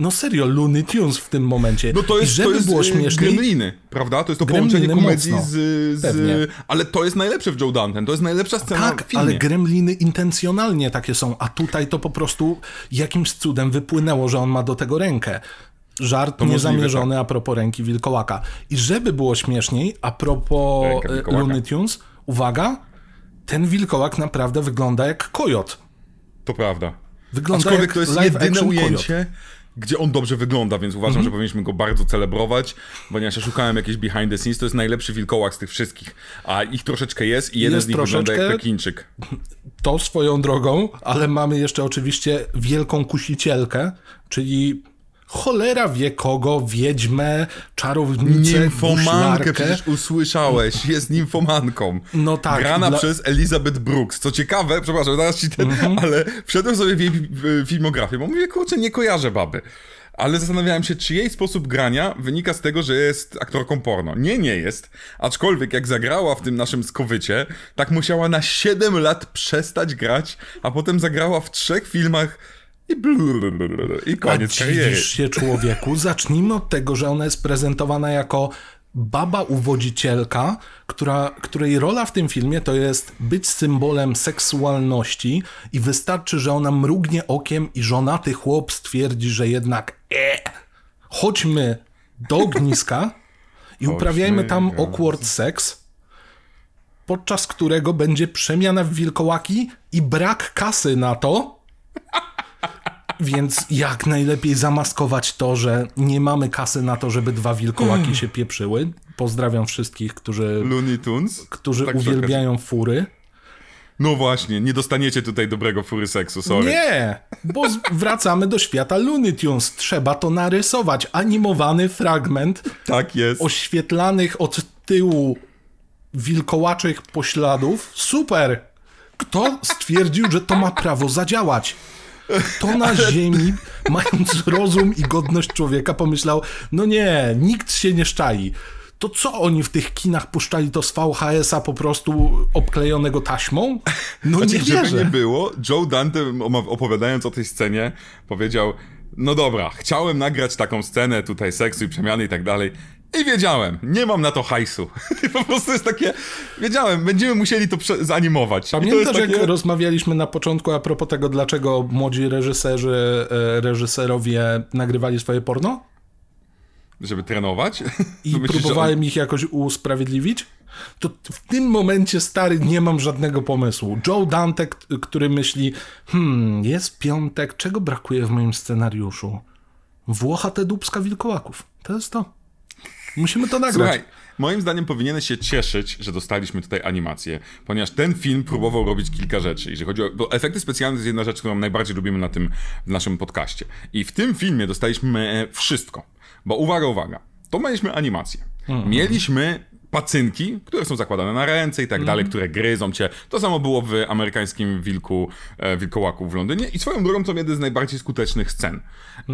B: no serio, Looney Tunes w tym momencie. No to jest, żeby to jest było y, śmieszniej Gremliny,
A: prawda? To jest to Gremliny połączenie komedii z... z ale to jest najlepsze w Joe Dante, to jest najlepsza scena Tak, w filmie. ale Gremliny intencjonalnie
B: takie są, a tutaj to po prostu jakimś cudem wypłynęło, że on ma do tego rękę. Żart to niezamierzony możliwe, tak. a propos ręki wilkołaka. I żeby było śmieszniej, a propos y, Looney Tunes, uwaga, ten wilkołak naprawdę wygląda jak kojot.
A: To prawda. Wygląda Aczkolwiek jak to jest jedyne ujęcie, kojot gdzie on dobrze wygląda, więc uważam, mm -hmm. że mhm. powinniśmy go bardzo celebrować, ponieważ ja szukałem jakieś behind the scenes, to jest najlepszy wilkołak z tych wszystkich, a ich troszeczkę jest i jeden jest z nich troszeczkę... wygląda jak Pekinczyk. To swoją drogą,
B: ale mamy jeszcze oczywiście wielką kusicielkę, czyli cholera wie kogo, wiedźmę, czarownicę, Nimfomankę przecież
A: usłyszałeś, jest nimfomanką. No tak. Grana dla... przez Elizabeth Brooks. Co ciekawe, przepraszam, zaraz ci ten, mm -hmm. ale wszedłem sobie w jej filmografię, bo mówię, kurczę, nie kojarzę baby. Ale zastanawiałem się, czy jej sposób grania wynika z tego, że jest aktorką porno. Nie, nie jest. Aczkolwiek jak zagrała w tym naszym skowycie, tak musiała na 7 lat przestać grać, a potem zagrała w trzech filmach i, i koniec kariery. się
B: człowieku, zacznijmy od tego, że ona jest prezentowana jako baba uwodzicielka, która, której rola w tym filmie to jest być symbolem seksualności i wystarczy, że ona mrugnie okiem i żonaty chłop stwierdzi, że jednak e, chodźmy do ogniska
A: i uprawiajmy tam awkward
B: seks, podczas którego będzie przemiana w wilkołaki i brak kasy na to, więc jak najlepiej zamaskować to, że nie mamy kasy na to, żeby dwa wilkołaki mm. się pieprzyły. Pozdrawiam wszystkich, którzy. Looney
A: Tunes? Którzy tak uwielbiają fury. No właśnie, nie dostaniecie tutaj dobrego fury seksu, sorry. Nie,
B: bo wracamy do świata Looney Tunes. Trzeba to narysować. Animowany fragment. Tak jest. Oświetlanych od tyłu wilkołaczych pośladów. Super! Kto stwierdził, że to ma prawo zadziałać? to na ziemi, mając rozum i godność człowieka, pomyślał, no nie, nikt się nie szczali. to co oni w tych kinach puszczali to z VHS-a po prostu obklejonego taśmą? No znaczy, nie wierzę. Żeby nie
A: było, Joe Dante opowiadając o tej scenie powiedział, no dobra, chciałem nagrać taką scenę tutaj seksu i przemiany i tak dalej, i wiedziałem, nie mam na to hajsu. po prostu jest takie, wiedziałem, będziemy musieli to zanimować. Pamiętasz, takie... jak
B: rozmawialiśmy na początku a propos tego, dlaczego młodzi reżyserzy, e, reżyserowie nagrywali swoje porno?
A: Żeby trenować? I myślisz, próbowałem
B: on... ich jakoś usprawiedliwić? To w tym momencie, stary, nie mam żadnego pomysłu. Joe Dante, który myśli, hmm, jest piątek, czego brakuje w moim scenariuszu? Włocha te dubska wilkołaków. To jest to. Musimy to
A: nagrać. Słuchaj, moim zdaniem powinieneś się cieszyć, że dostaliśmy tutaj animację, ponieważ ten film próbował robić kilka rzeczy. Jeżeli chodzi o. Bo efekty specjalne to jest jedna rzecz, którą najbardziej lubimy na tym w naszym podcaście. I w tym filmie dostaliśmy wszystko. Bo uwaga, uwaga, to mieliśmy animację. Mhm. Mieliśmy pacynki, które są zakładane na ręce i tak mm. dalej, mhm. które gryzą cię. To samo było w amerykańskim wilku, e, wilkołaku w Londynie i swoją drogą to jeden z najbardziej skutecznych scen.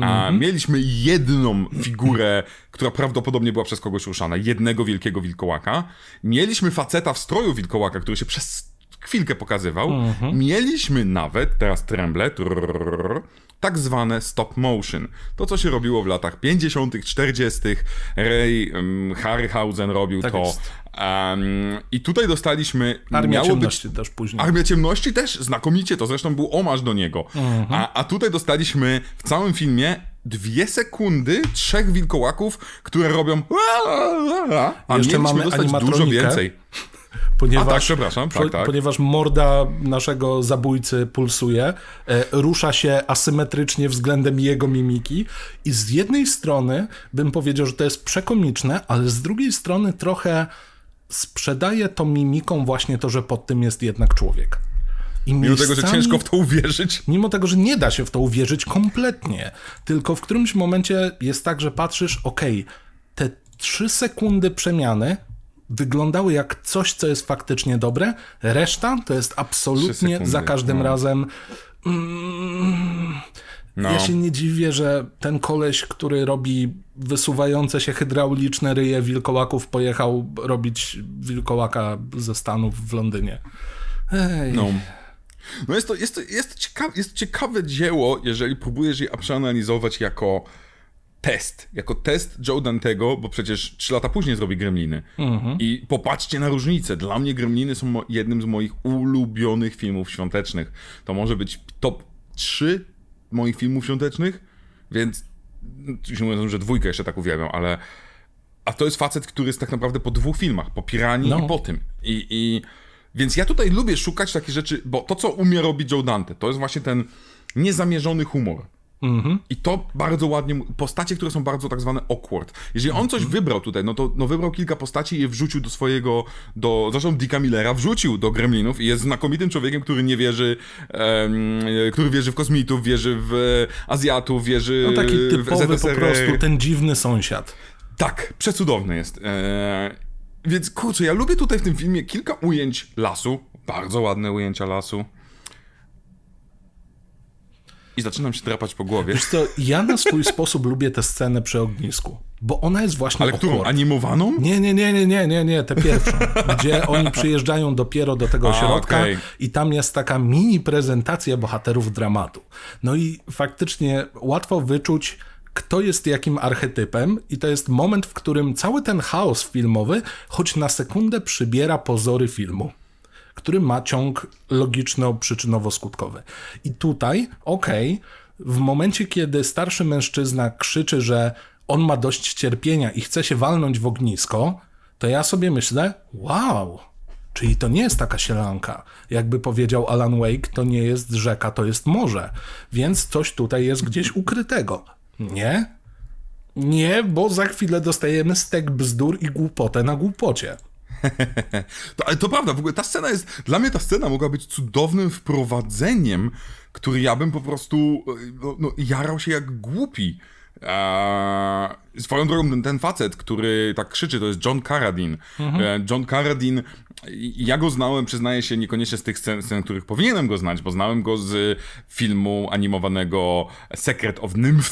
A: A, mm Mieliśmy jedną figurę, która prawdopodobnie była przez kogoś ruszana, jednego wielkiego wilkołaka. Mieliśmy faceta w stroju wilkołaka, który się przez chwilkę pokazywał. Mm -hmm. Mieliśmy nawet, teraz tremble, trrr, tak zwane stop motion. To, co się robiło w latach 50., 40., Ray um, Harryhausen robił tak to. Um, I tutaj dostaliśmy. Armia Ciemności
B: być, też później. Armia
A: Ciemności też znakomicie, to zresztą był omarz do niego. Mhm. A, a tutaj dostaliśmy w całym filmie dwie sekundy trzech wilkołaków, które robią. A Jeszcze mamy dostać dużo więcej.
B: Ponieważ, A tak, przepraszam. Tak, tak. Ponieważ morda naszego zabójcy pulsuje, e, rusza się asymetrycznie względem jego mimiki i z jednej strony bym powiedział, że to jest przekomiczne, ale z drugiej strony trochę sprzedaje to mimiką właśnie to, że pod tym jest jednak człowiek. I mimo miejscami, tego, że ciężko w to uwierzyć. Mimo tego, że nie da się w to uwierzyć kompletnie, tylko w którymś momencie jest tak, że patrzysz, okej, okay, te trzy sekundy przemiany wyglądały jak coś, co jest faktycznie dobre. Reszta to jest absolutnie za każdym no. razem. Mm, no. Ja się nie dziwię, że ten koleś, który robi wysuwające się hydrauliczne ryje wilkołaków, pojechał robić wilkołaka ze Stanów w Londynie.
A: Ej. No. No jest to, jest to, jest to, ciekawe, jest to ciekawe dzieło, jeżeli próbujesz je przeanalizować jako test, jako test Joe Dantego, bo przecież 3 lata później zrobi Gremliny. Mhm. I popatrzcie na różnicę. Dla mnie Gremliny są jednym z moich ulubionych filmów świątecznych. To może być top 3 moich filmów świątecznych, więc już nie mówiąc, że dwójkę jeszcze tak uwielbiam, ale a to jest facet, który jest tak naprawdę po dwóch filmach, po Piranii no. i po tym. I, I, Więc ja tutaj lubię szukać takich rzeczy, bo to, co umie robić Joe Dante, to jest właśnie ten niezamierzony humor. Mhm. I to bardzo ładnie, postacie, które są bardzo tak zwane awkward. Jeżeli on coś mhm. wybrał tutaj, no to no wybrał kilka postaci i je wrzucił do swojego, do, zresztą Dicka Millera wrzucił do Gremlinów i jest znakomitym człowiekiem, który nie wierzy, um, który wierzy w kosmitów, wierzy w Azjatów, wierzy no taki typowy po prostu ten dziwny sąsiad. Tak, przecudowny jest. Eee, więc kurczę, ja lubię tutaj w tym filmie kilka ujęć lasu, bardzo ładne ujęcia lasu i zaczynam się drapać po głowie. Wiesz
B: co, ja na swój sposób lubię tę scenę przy ognisku, bo ona jest właśnie Ale którą? Okort. Animowaną? Nie, nie, nie, nie, nie, nie, nie, tę pierwszą, gdzie oni przyjeżdżają dopiero do tego ośrodka okay. i tam jest taka mini prezentacja bohaterów dramatu. No i faktycznie łatwo wyczuć kto jest jakim archetypem, i to jest moment, w którym cały ten chaos filmowy, choć na sekundę, przybiera pozory filmu który ma ciąg logiczno-przyczynowo-skutkowy. I tutaj, okej, okay, w momencie, kiedy starszy mężczyzna krzyczy, że on ma dość cierpienia i chce się walnąć w ognisko, to ja sobie myślę, wow, Czyli to nie jest taka sielanka. Jakby powiedział Alan Wake, to nie jest rzeka, to jest morze. Więc coś tutaj jest gdzieś ukrytego. Nie?
A: Nie, bo za chwilę dostajemy stek bzdur i głupotę na głupocie. to, ale to prawda, w ogóle ta scena jest, dla mnie ta scena mogła być cudownym wprowadzeniem, który ja bym po prostu e, no, no jarał się jak głupi. Eee, swoją drogą ten, ten, facet, który tak krzyczy, to jest John Carradine. Mhm. E, John Carradine ja go znałem, przyznaję się, niekoniecznie z tych scen, scen, których powinienem go znać, bo znałem go z filmu animowanego Secret of Nymph,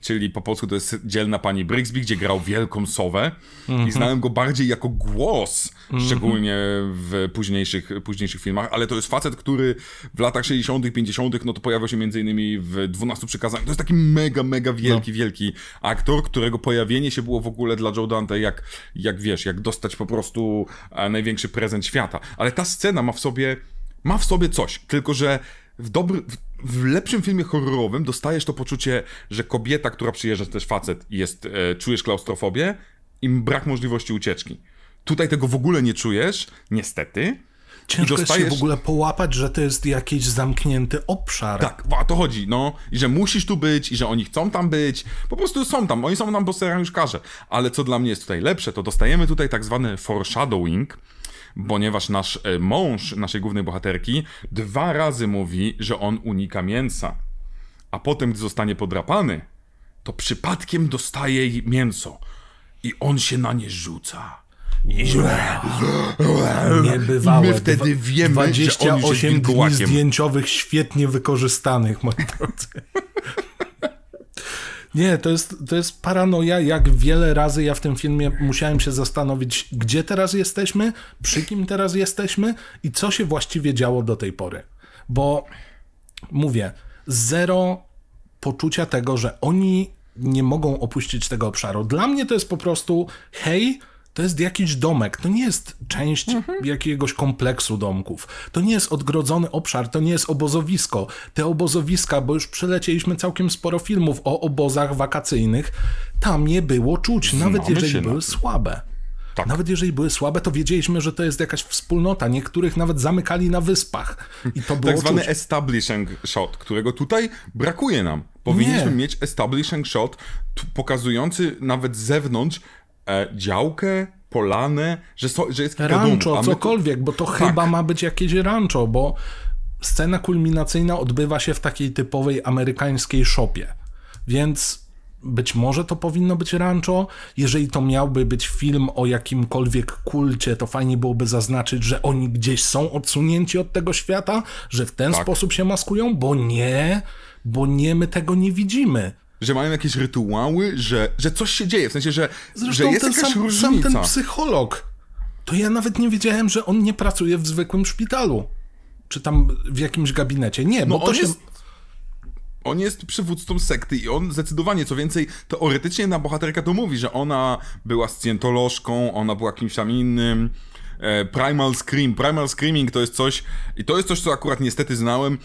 A: czyli po polsku to jest dzielna pani Brixby, gdzie grał wielką sowę mm -hmm. i mhm. znałem go bardziej jako głos, mm -hmm. szczególnie w późniejszych, późniejszych filmach, ale to jest facet, który w latach 60 50 no to pojawiał się między innymi w 12 przykazań. To jest taki mega, mega wielki, no. wielki aktor, którego pojawienie się było w ogóle dla Joe Dante jak, jak wiesz, jak dostać po prostu e, największy prezent prezent świata. Ale ta scena ma w sobie, ma w sobie coś, tylko że w dobry, w lepszym filmie horrorowym dostajesz to poczucie, że kobieta, która przyjeżdża, też facet, jest, e, czujesz klaustrofobię i brak możliwości ucieczki. Tutaj tego w ogóle nie czujesz, niestety. Ciężko I dostajesz... się w ogóle
B: połapać, że to jest jakiś zamknięty obszar.
A: Tak, a to chodzi, no. I że musisz tu być, i że oni chcą tam być. Po prostu są tam, oni są tam, bo już każe. Ale co dla mnie jest tutaj lepsze, to dostajemy tutaj tak zwany foreshadowing, ponieważ nasz e, mąż naszej głównej bohaterki dwa razy mówi, że on unika mięsa. A potem, gdy zostanie podrapany, to przypadkiem dostaje jej mięso i on się na nie rzuca. Nie I my wtedy wiemy, 28 że on dni
B: zdjęciowych świetnie wykorzystanych, moi drodzy. Nie, to jest, to jest paranoja, jak wiele razy ja w tym filmie musiałem się zastanowić, gdzie teraz jesteśmy, przy kim teraz jesteśmy i co się właściwie działo do tej pory. Bo mówię, zero poczucia tego, że oni nie mogą opuścić tego obszaru. Dla mnie to jest po prostu hej, to jest jakiś domek, to nie jest część mhm. jakiegoś kompleksu domków. To nie jest odgrodzony obszar, to nie jest obozowisko. Te obozowiska, bo już przelecieliśmy całkiem sporo filmów o obozach wakacyjnych, tam je było czuć, Znamy nawet jeżeli były na słabe. Tak. Nawet jeżeli były słabe, to wiedzieliśmy, że to jest jakaś wspólnota. Niektórych nawet zamykali na wyspach. I to było tak zwany czuć.
A: establishing shot, którego tutaj brakuje nam. Powinniśmy Nie. mieć establishing shot pokazujący nawet z zewnątrz e, działkę, polane, że, so, że jest kilka Rancho, dum,
B: cokolwiek, bo to tak. chyba ma być jakieś rancho, bo scena kulminacyjna odbywa się w takiej typowej amerykańskiej szopie. Więc być może to powinno być rancho. Jeżeli to miałby być film o jakimkolwiek kulcie, to fajnie byłoby zaznaczyć, że oni gdzieś są odsunięci od tego świata, że w ten tak. sposób się maskują, bo nie, bo nie my tego nie widzimy.
A: Że mają jakieś rytuały, że, że coś
B: się dzieje, w sensie, że, Zresztą że jest ten jakaś sam, różnica. sam ten psycholog, to ja nawet nie wiedziałem, że on nie pracuje w zwykłym szpitalu. Czy tam w jakimś gabinecie. Nie, no bo to się... Jest...
A: On jest przywódcą sekty i on zdecydowanie, co więcej, teoretycznie na bohaterka to mówi, że ona była scjentolożką, ona była kimś tam innym. E, Primal Scream. Primal Screaming to jest coś, i to jest coś, co akurat niestety znałem,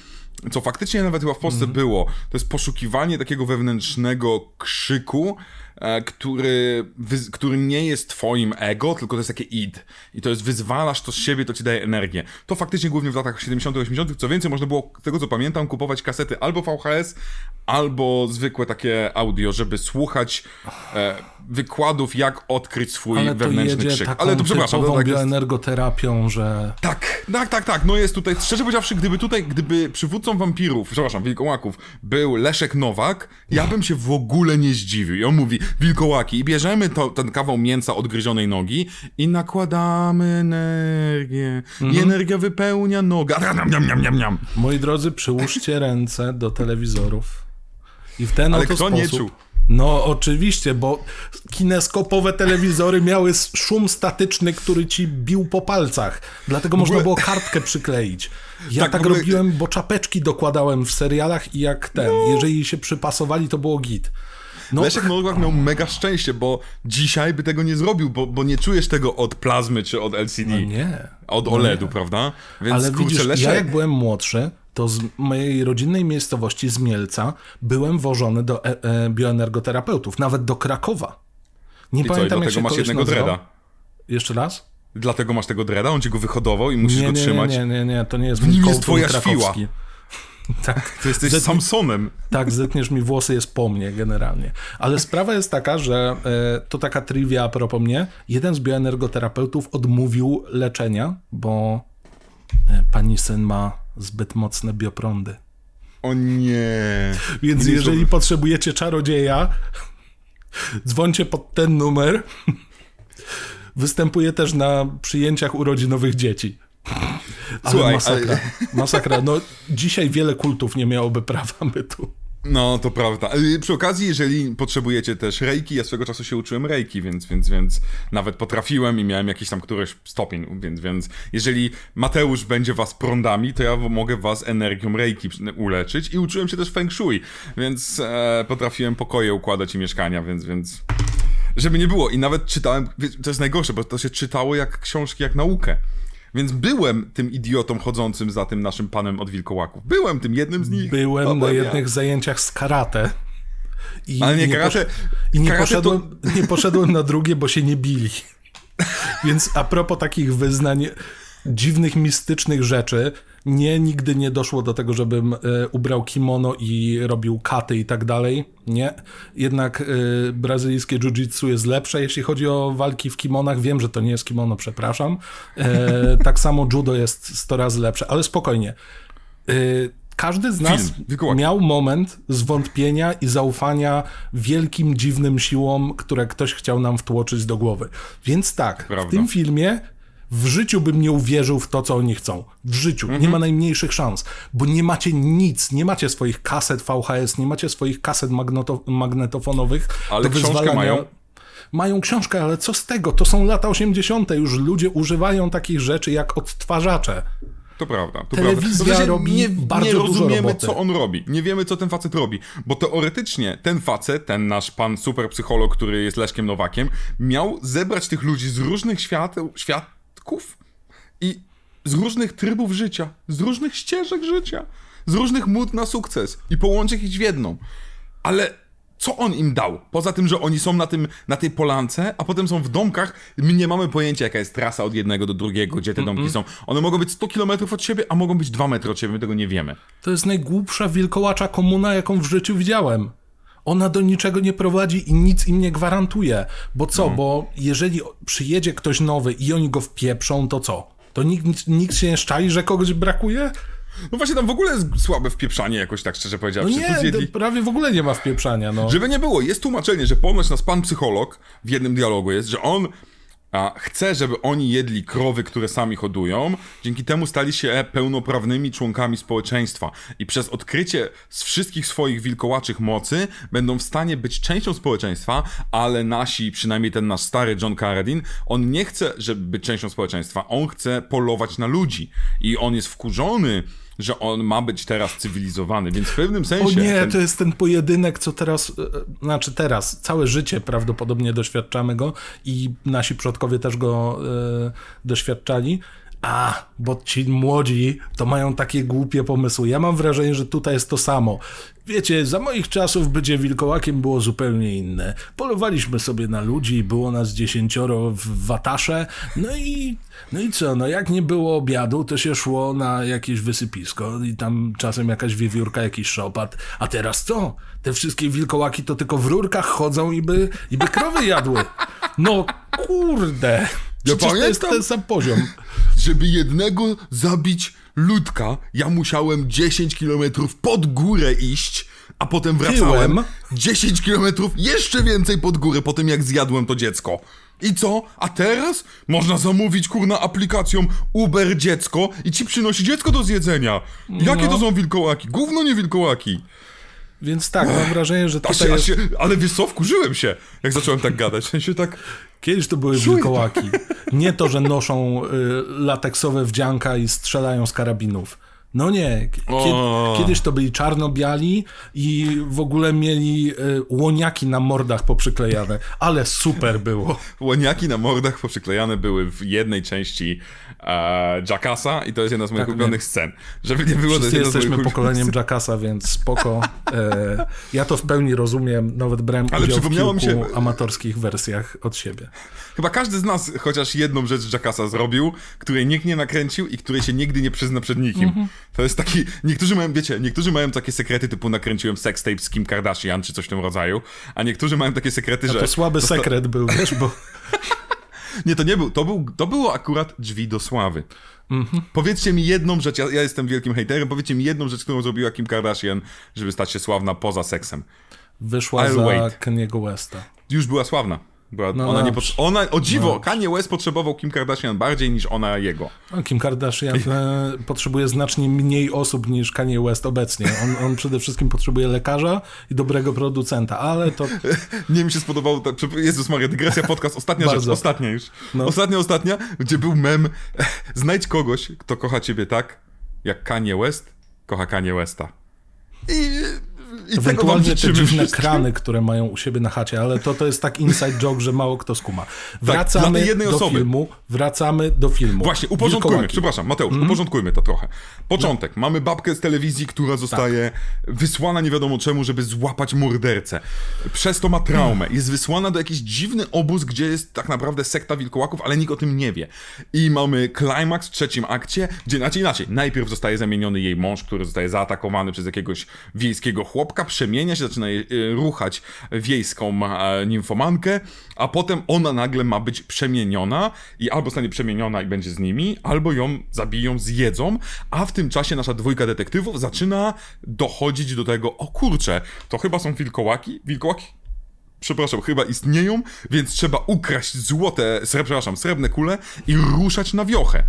A: co faktycznie nawet chyba w Polsce mm -hmm. było, to jest poszukiwanie takiego wewnętrznego krzyku, e, który, który nie jest twoim ego, tylko to jest takie id. I to jest wyzwalasz to z siebie, to ci daje energię. To faktycznie głównie w latach 70 80 co więcej, można było, tego co pamiętam, kupować kasety albo VHS, albo zwykłe takie audio, żeby słuchać e, wykładów, jak odkryć swój ale wewnętrzny krzyk. Ale to przepraszam. To tak jest...
B: energoterapią, że.
A: Tak, tak, tak, tak. No jest tutaj, szczerze powiedziawszy, gdyby tutaj, gdyby przywódcą wampirów, przepraszam, wilkołaków, był Leszek Nowak, ja bym się w ogóle nie zdziwił. I on mówi, wilkołaki, i bierzemy to, ten kawał mięsa odgryzionej nogi i nakładamy energię. Mhm. I energia wypełnia noga. Niam, niam, niam, niam, niam. Moi drodzy, przyłóżcie
B: ręce do telewizorów. I w ten Ale oto kto sposób... nie czuł? No oczywiście, bo kineskopowe telewizory miały szum statyczny, który ci bił po palcach. Dlatego można było kartkę przykleić. Ja tak, tak robiłem, bo czapeczki dokładałem w
A: serialach i jak ten, no. jeżeli się przypasowali, to było git. No. Leszek Norwak miał mega szczęście, bo dzisiaj by tego nie zrobił, bo, bo nie czujesz tego od plazmy czy od LCD. No nie. Od OLEDu, no e nie. prawda? Więc Ale kurczę, widzisz, Leszek... ja jak
B: byłem młodszy, to z mojej rodzinnej miejscowości, z Mielca, byłem wożony do e e bioenergoterapeutów, nawet do Krakowa. Nie I pamiętam, co, i dlatego jak masz jednego dreda.
A: Jeszcze raz? Dlatego masz tego dreda? On ci go wyhodował i musisz nie, go nie, trzymać? Nie,
B: nie, nie, to nie jest... W jest twoja krakowski. Siła. Tak. To jesteś Samsonem. Tak, zetniesz mi włosy, jest po mnie generalnie. Ale sprawa jest taka, że e, to taka trivia a propos mnie. Jeden z bioenergoterapeutów odmówił leczenia, bo e, pani syn ma zbyt mocne bioprądy.
A: O nie. Więc nie jeżeli
B: to... potrzebujecie czarodzieja, dzwońcie pod ten numer. Występuje też na przyjęciach urodzinowych dzieci. Ale Słuchaj, masakra. Ale... Masakra. No, dzisiaj wiele kultów nie miałoby prawa bytu.
A: No, to prawda. E, przy okazji, jeżeli potrzebujecie też rejki, ja swego czasu się uczyłem rejki, więc, więc, więc nawet potrafiłem i miałem jakiś tam któryś stopień, więc, więc jeżeli Mateusz będzie was prądami, to ja mogę was energią rejki uleczyć i uczyłem się też feng shui, więc e, potrafiłem pokoje układać i mieszkania, więc, więc żeby nie było. I nawet czytałem, to jest najgorsze, bo to się czytało jak książki, jak naukę. Więc byłem tym idiotą chodzącym za tym naszym panem od wilkołaków. Byłem tym jednym z nich.
B: Byłem na jednych ja. zajęciach z karate. I Ale nie, nie karate. I nie, karate poszedłem, to... nie poszedłem na drugie, bo się nie bili. Więc a propos takich wyznań, dziwnych, mistycznych rzeczy, nie, nigdy nie doszło do tego, żebym e, ubrał kimono i robił katy i tak dalej. Nie. Jednak y, brazylijskie jiu-jitsu jest lepsze, jeśli chodzi o walki w kimonach. Wiem, że to nie jest kimono, przepraszam. E, tak samo judo jest 100 razy lepsze, ale spokojnie. Y, każdy z nas Film. miał moment zwątpienia i zaufania wielkim, dziwnym siłom, które ktoś chciał nam wtłoczyć do głowy. Więc tak, Prawda. w tym filmie w życiu bym nie uwierzył w to, co oni chcą. W życiu. Mhm. Nie ma mhm. najmniejszych szans, bo nie macie nic. Nie macie swoich kaset VHS, nie macie swoich kaset magneto magnetofonowych. Ale do książkę mają mają książkę, ale co z tego? To są lata 80. Już ludzie używają takich rzeczy jak odtwarzacze.
A: To prawda. To Telewizja prawda. robi nie, bardzo nie rozumiemy, co on robi. Nie wiemy, co ten facet robi. Bo teoretycznie ten facet, ten nasz pan psycholog, który jest Leszkiem Nowakiem, miał zebrać tych ludzi z różnych świat, nastolatków i z różnych trybów życia, z różnych ścieżek życia, z różnych mód na sukces i połączyć ich w jedną. Ale co on im dał? Poza tym, że oni są na, tym, na tej polance, a potem są w domkach, my nie mamy pojęcia, jaka jest trasa od jednego do drugiego, gdzie te mm -mm. domki są. One mogą być 100 km od siebie, a mogą być 2 metry od siebie, my tego nie wiemy.
B: To jest najgłupsza wilkołacza komuna, jaką w życiu widziałem. Ona do niczego nie prowadzi i nic im nie gwarantuje. Bo co? Mhm. Bo jeżeli przyjedzie ktoś nowy i oni go wpieprzą, to co?
A: To nikt, nikt się nie szczali, że kogoś brakuje? No właśnie tam w ogóle jest słabe wpieprzanie jakoś tak szczerze no powiedziawszy. No nie, prawie w ogóle nie ma wpieprzania. No. Żeby nie było, jest tłumaczenie, że ponoć nas pan psycholog w jednym dialogu jest, że on a chce, żeby oni jedli krowy, które sami hodują, dzięki temu stali się pełnoprawnymi członkami społeczeństwa i przez odkrycie z wszystkich swoich wilkołaczych mocy będą w stanie być częścią społeczeństwa, ale nasi, przynajmniej ten nasz stary John Carradine, on nie chce, żeby być częścią społeczeństwa, on chce polować na ludzi i on jest wkurzony, że on ma być teraz cywilizowany, więc w pewnym sensie... O nie, ten... to jest
B: ten pojedynek, co teraz, e, e, znaczy teraz, całe życie prawdopodobnie doświadczamy go i nasi przodkowie też go e, doświadczali a, bo ci młodzi to mają takie głupie pomysły. Ja mam wrażenie, że tutaj jest to samo. Wiecie, za moich czasów bycie wilkołakiem było zupełnie inne. Polowaliśmy sobie na ludzi, było nas dziesięcioro w watasze, no i, no i co, no jak nie było obiadu, to się szło na jakieś wysypisko i tam czasem jakaś wiewiórka, jakiś szopat, a teraz co? Te wszystkie wilkołaki to tylko w rurkach chodzą i by, i by
A: krowy jadły. No kurde... Ja pamiętam, to jest ten sam poziom. Żeby jednego zabić ludka, ja musiałem 10 kilometrów pod górę iść, a potem wracałem Tyłem. 10 kilometrów jeszcze więcej pod górę po tym, jak zjadłem to dziecko. I co? A teraz można zamówić kurna aplikacją Uber dziecko i ci przynosi dziecko do zjedzenia. Jakie to no. są wilkołaki? Gówno nie wilkołaki. Więc tak, Ech, mam wrażenie, że tutaj się, jest... się, Ale wiesz co, wkurzyłem się, jak zacząłem
B: tak gadać. W sensie tak, Kiedyś to były wilkołaki. Nie to, że noszą y, lateksowe wdzianka i strzelają z karabinów. No nie, Kiedy, kiedyś to byli czarno-biali i w ogóle mieli e, łoniaki na mordach poprzyklejane,
A: ale super było. łoniaki na mordach poprzyklejane były w jednej części e, Jackasa i to jest jedna z moich tak, ulubionych scen. Żeby nie było, Wszyscy to jest jesteśmy pokoleniem scen.
B: Jackasa, więc spoko. E, ja to w pełni rozumiem, nawet brałem ale udział w kilku się... amatorskich
A: wersjach od siebie. Chyba każdy z nas chociaż jedną rzecz Jackasa zrobił, której nikt nie nakręcił i której się nigdy nie przyzna przed nikim. Mhm. To jest taki, niektórzy mają, wiecie, niektórzy mają takie sekrety typu nakręciłem sextape z Kim Kardashian czy coś w tym rodzaju, a niektórzy mają takie sekrety, że... A to słaby sekret
B: był, wiesz, bo...
A: nie, to nie był, to, był, to było akurat drzwi do sławy. Mm -hmm. Powiedzcie mi jedną rzecz, ja, ja, jestem wielkim hejterem, powiedzcie mi jedną rzecz, którą zrobiła Kim Kardashian, żeby stać się sławna poza seksem.
B: Wyszła I'll za wait. Keniego Westa.
A: Już była sławna. Była, no, ona, no. nie ona, o dziwo, no. Kanye West potrzebował Kim Kardashian bardziej niż ona jego.
B: No, Kim Kardashian e, potrzebuje znacznie mniej osób niż Kanye West obecnie. On, on,
A: przede wszystkim potrzebuje lekarza i dobrego producenta, ale to... nie mi się spodobało, tak, Jezus Maria, dygresja, podcast, ostatnia rzecz, ostatnia już. No. Ostatnia, ostatnia, gdzie był mem, znajdź kogoś, kto kocha ciebie tak, jak Kanye West kocha Kanye Westa. I i Ewentualnie te dziwne krany,
B: które mają u siebie na chacie, ale to, to jest tak inside
A: joke, że mało kto skuma. Tak, wracamy tak, jednej do osoby. filmu, wracamy do filmu. Właśnie, uporządkujmy, Wilkołaki. przepraszam, Mateusz, mm -hmm. uporządkujmy to trochę. Początek, no. mamy babkę z telewizji, która zostaje tak. wysłana nie wiadomo czemu, żeby złapać mordercę. Przez to ma traumę. Jest wysłana do jakiś dziwny obóz, gdzie jest tak naprawdę sekta wilkołaków, ale nikt o tym nie wie. I mamy klimaks w trzecim akcie, gdzie inaczej, inaczej. Najpierw zostaje zamieniony jej mąż, który zostaje zaatakowany przez jakiegoś wiejskiego chłopka, przemienia się, zaczyna y, ruchać wiejską e, nimfomankę, a potem ona nagle ma być przemieniona i albo zostanie przemieniona i będzie z nimi, albo ją zabiją, zjedzą, a w tym czasie nasza dwójka detektywów zaczyna dochodzić do tego, o kurcze, to chyba są wilkołaki, wilkołaki przepraszam, chyba istnieją, więc trzeba ukraść złote, sre, przepraszam, srebrne kule i ruszać na wiochę.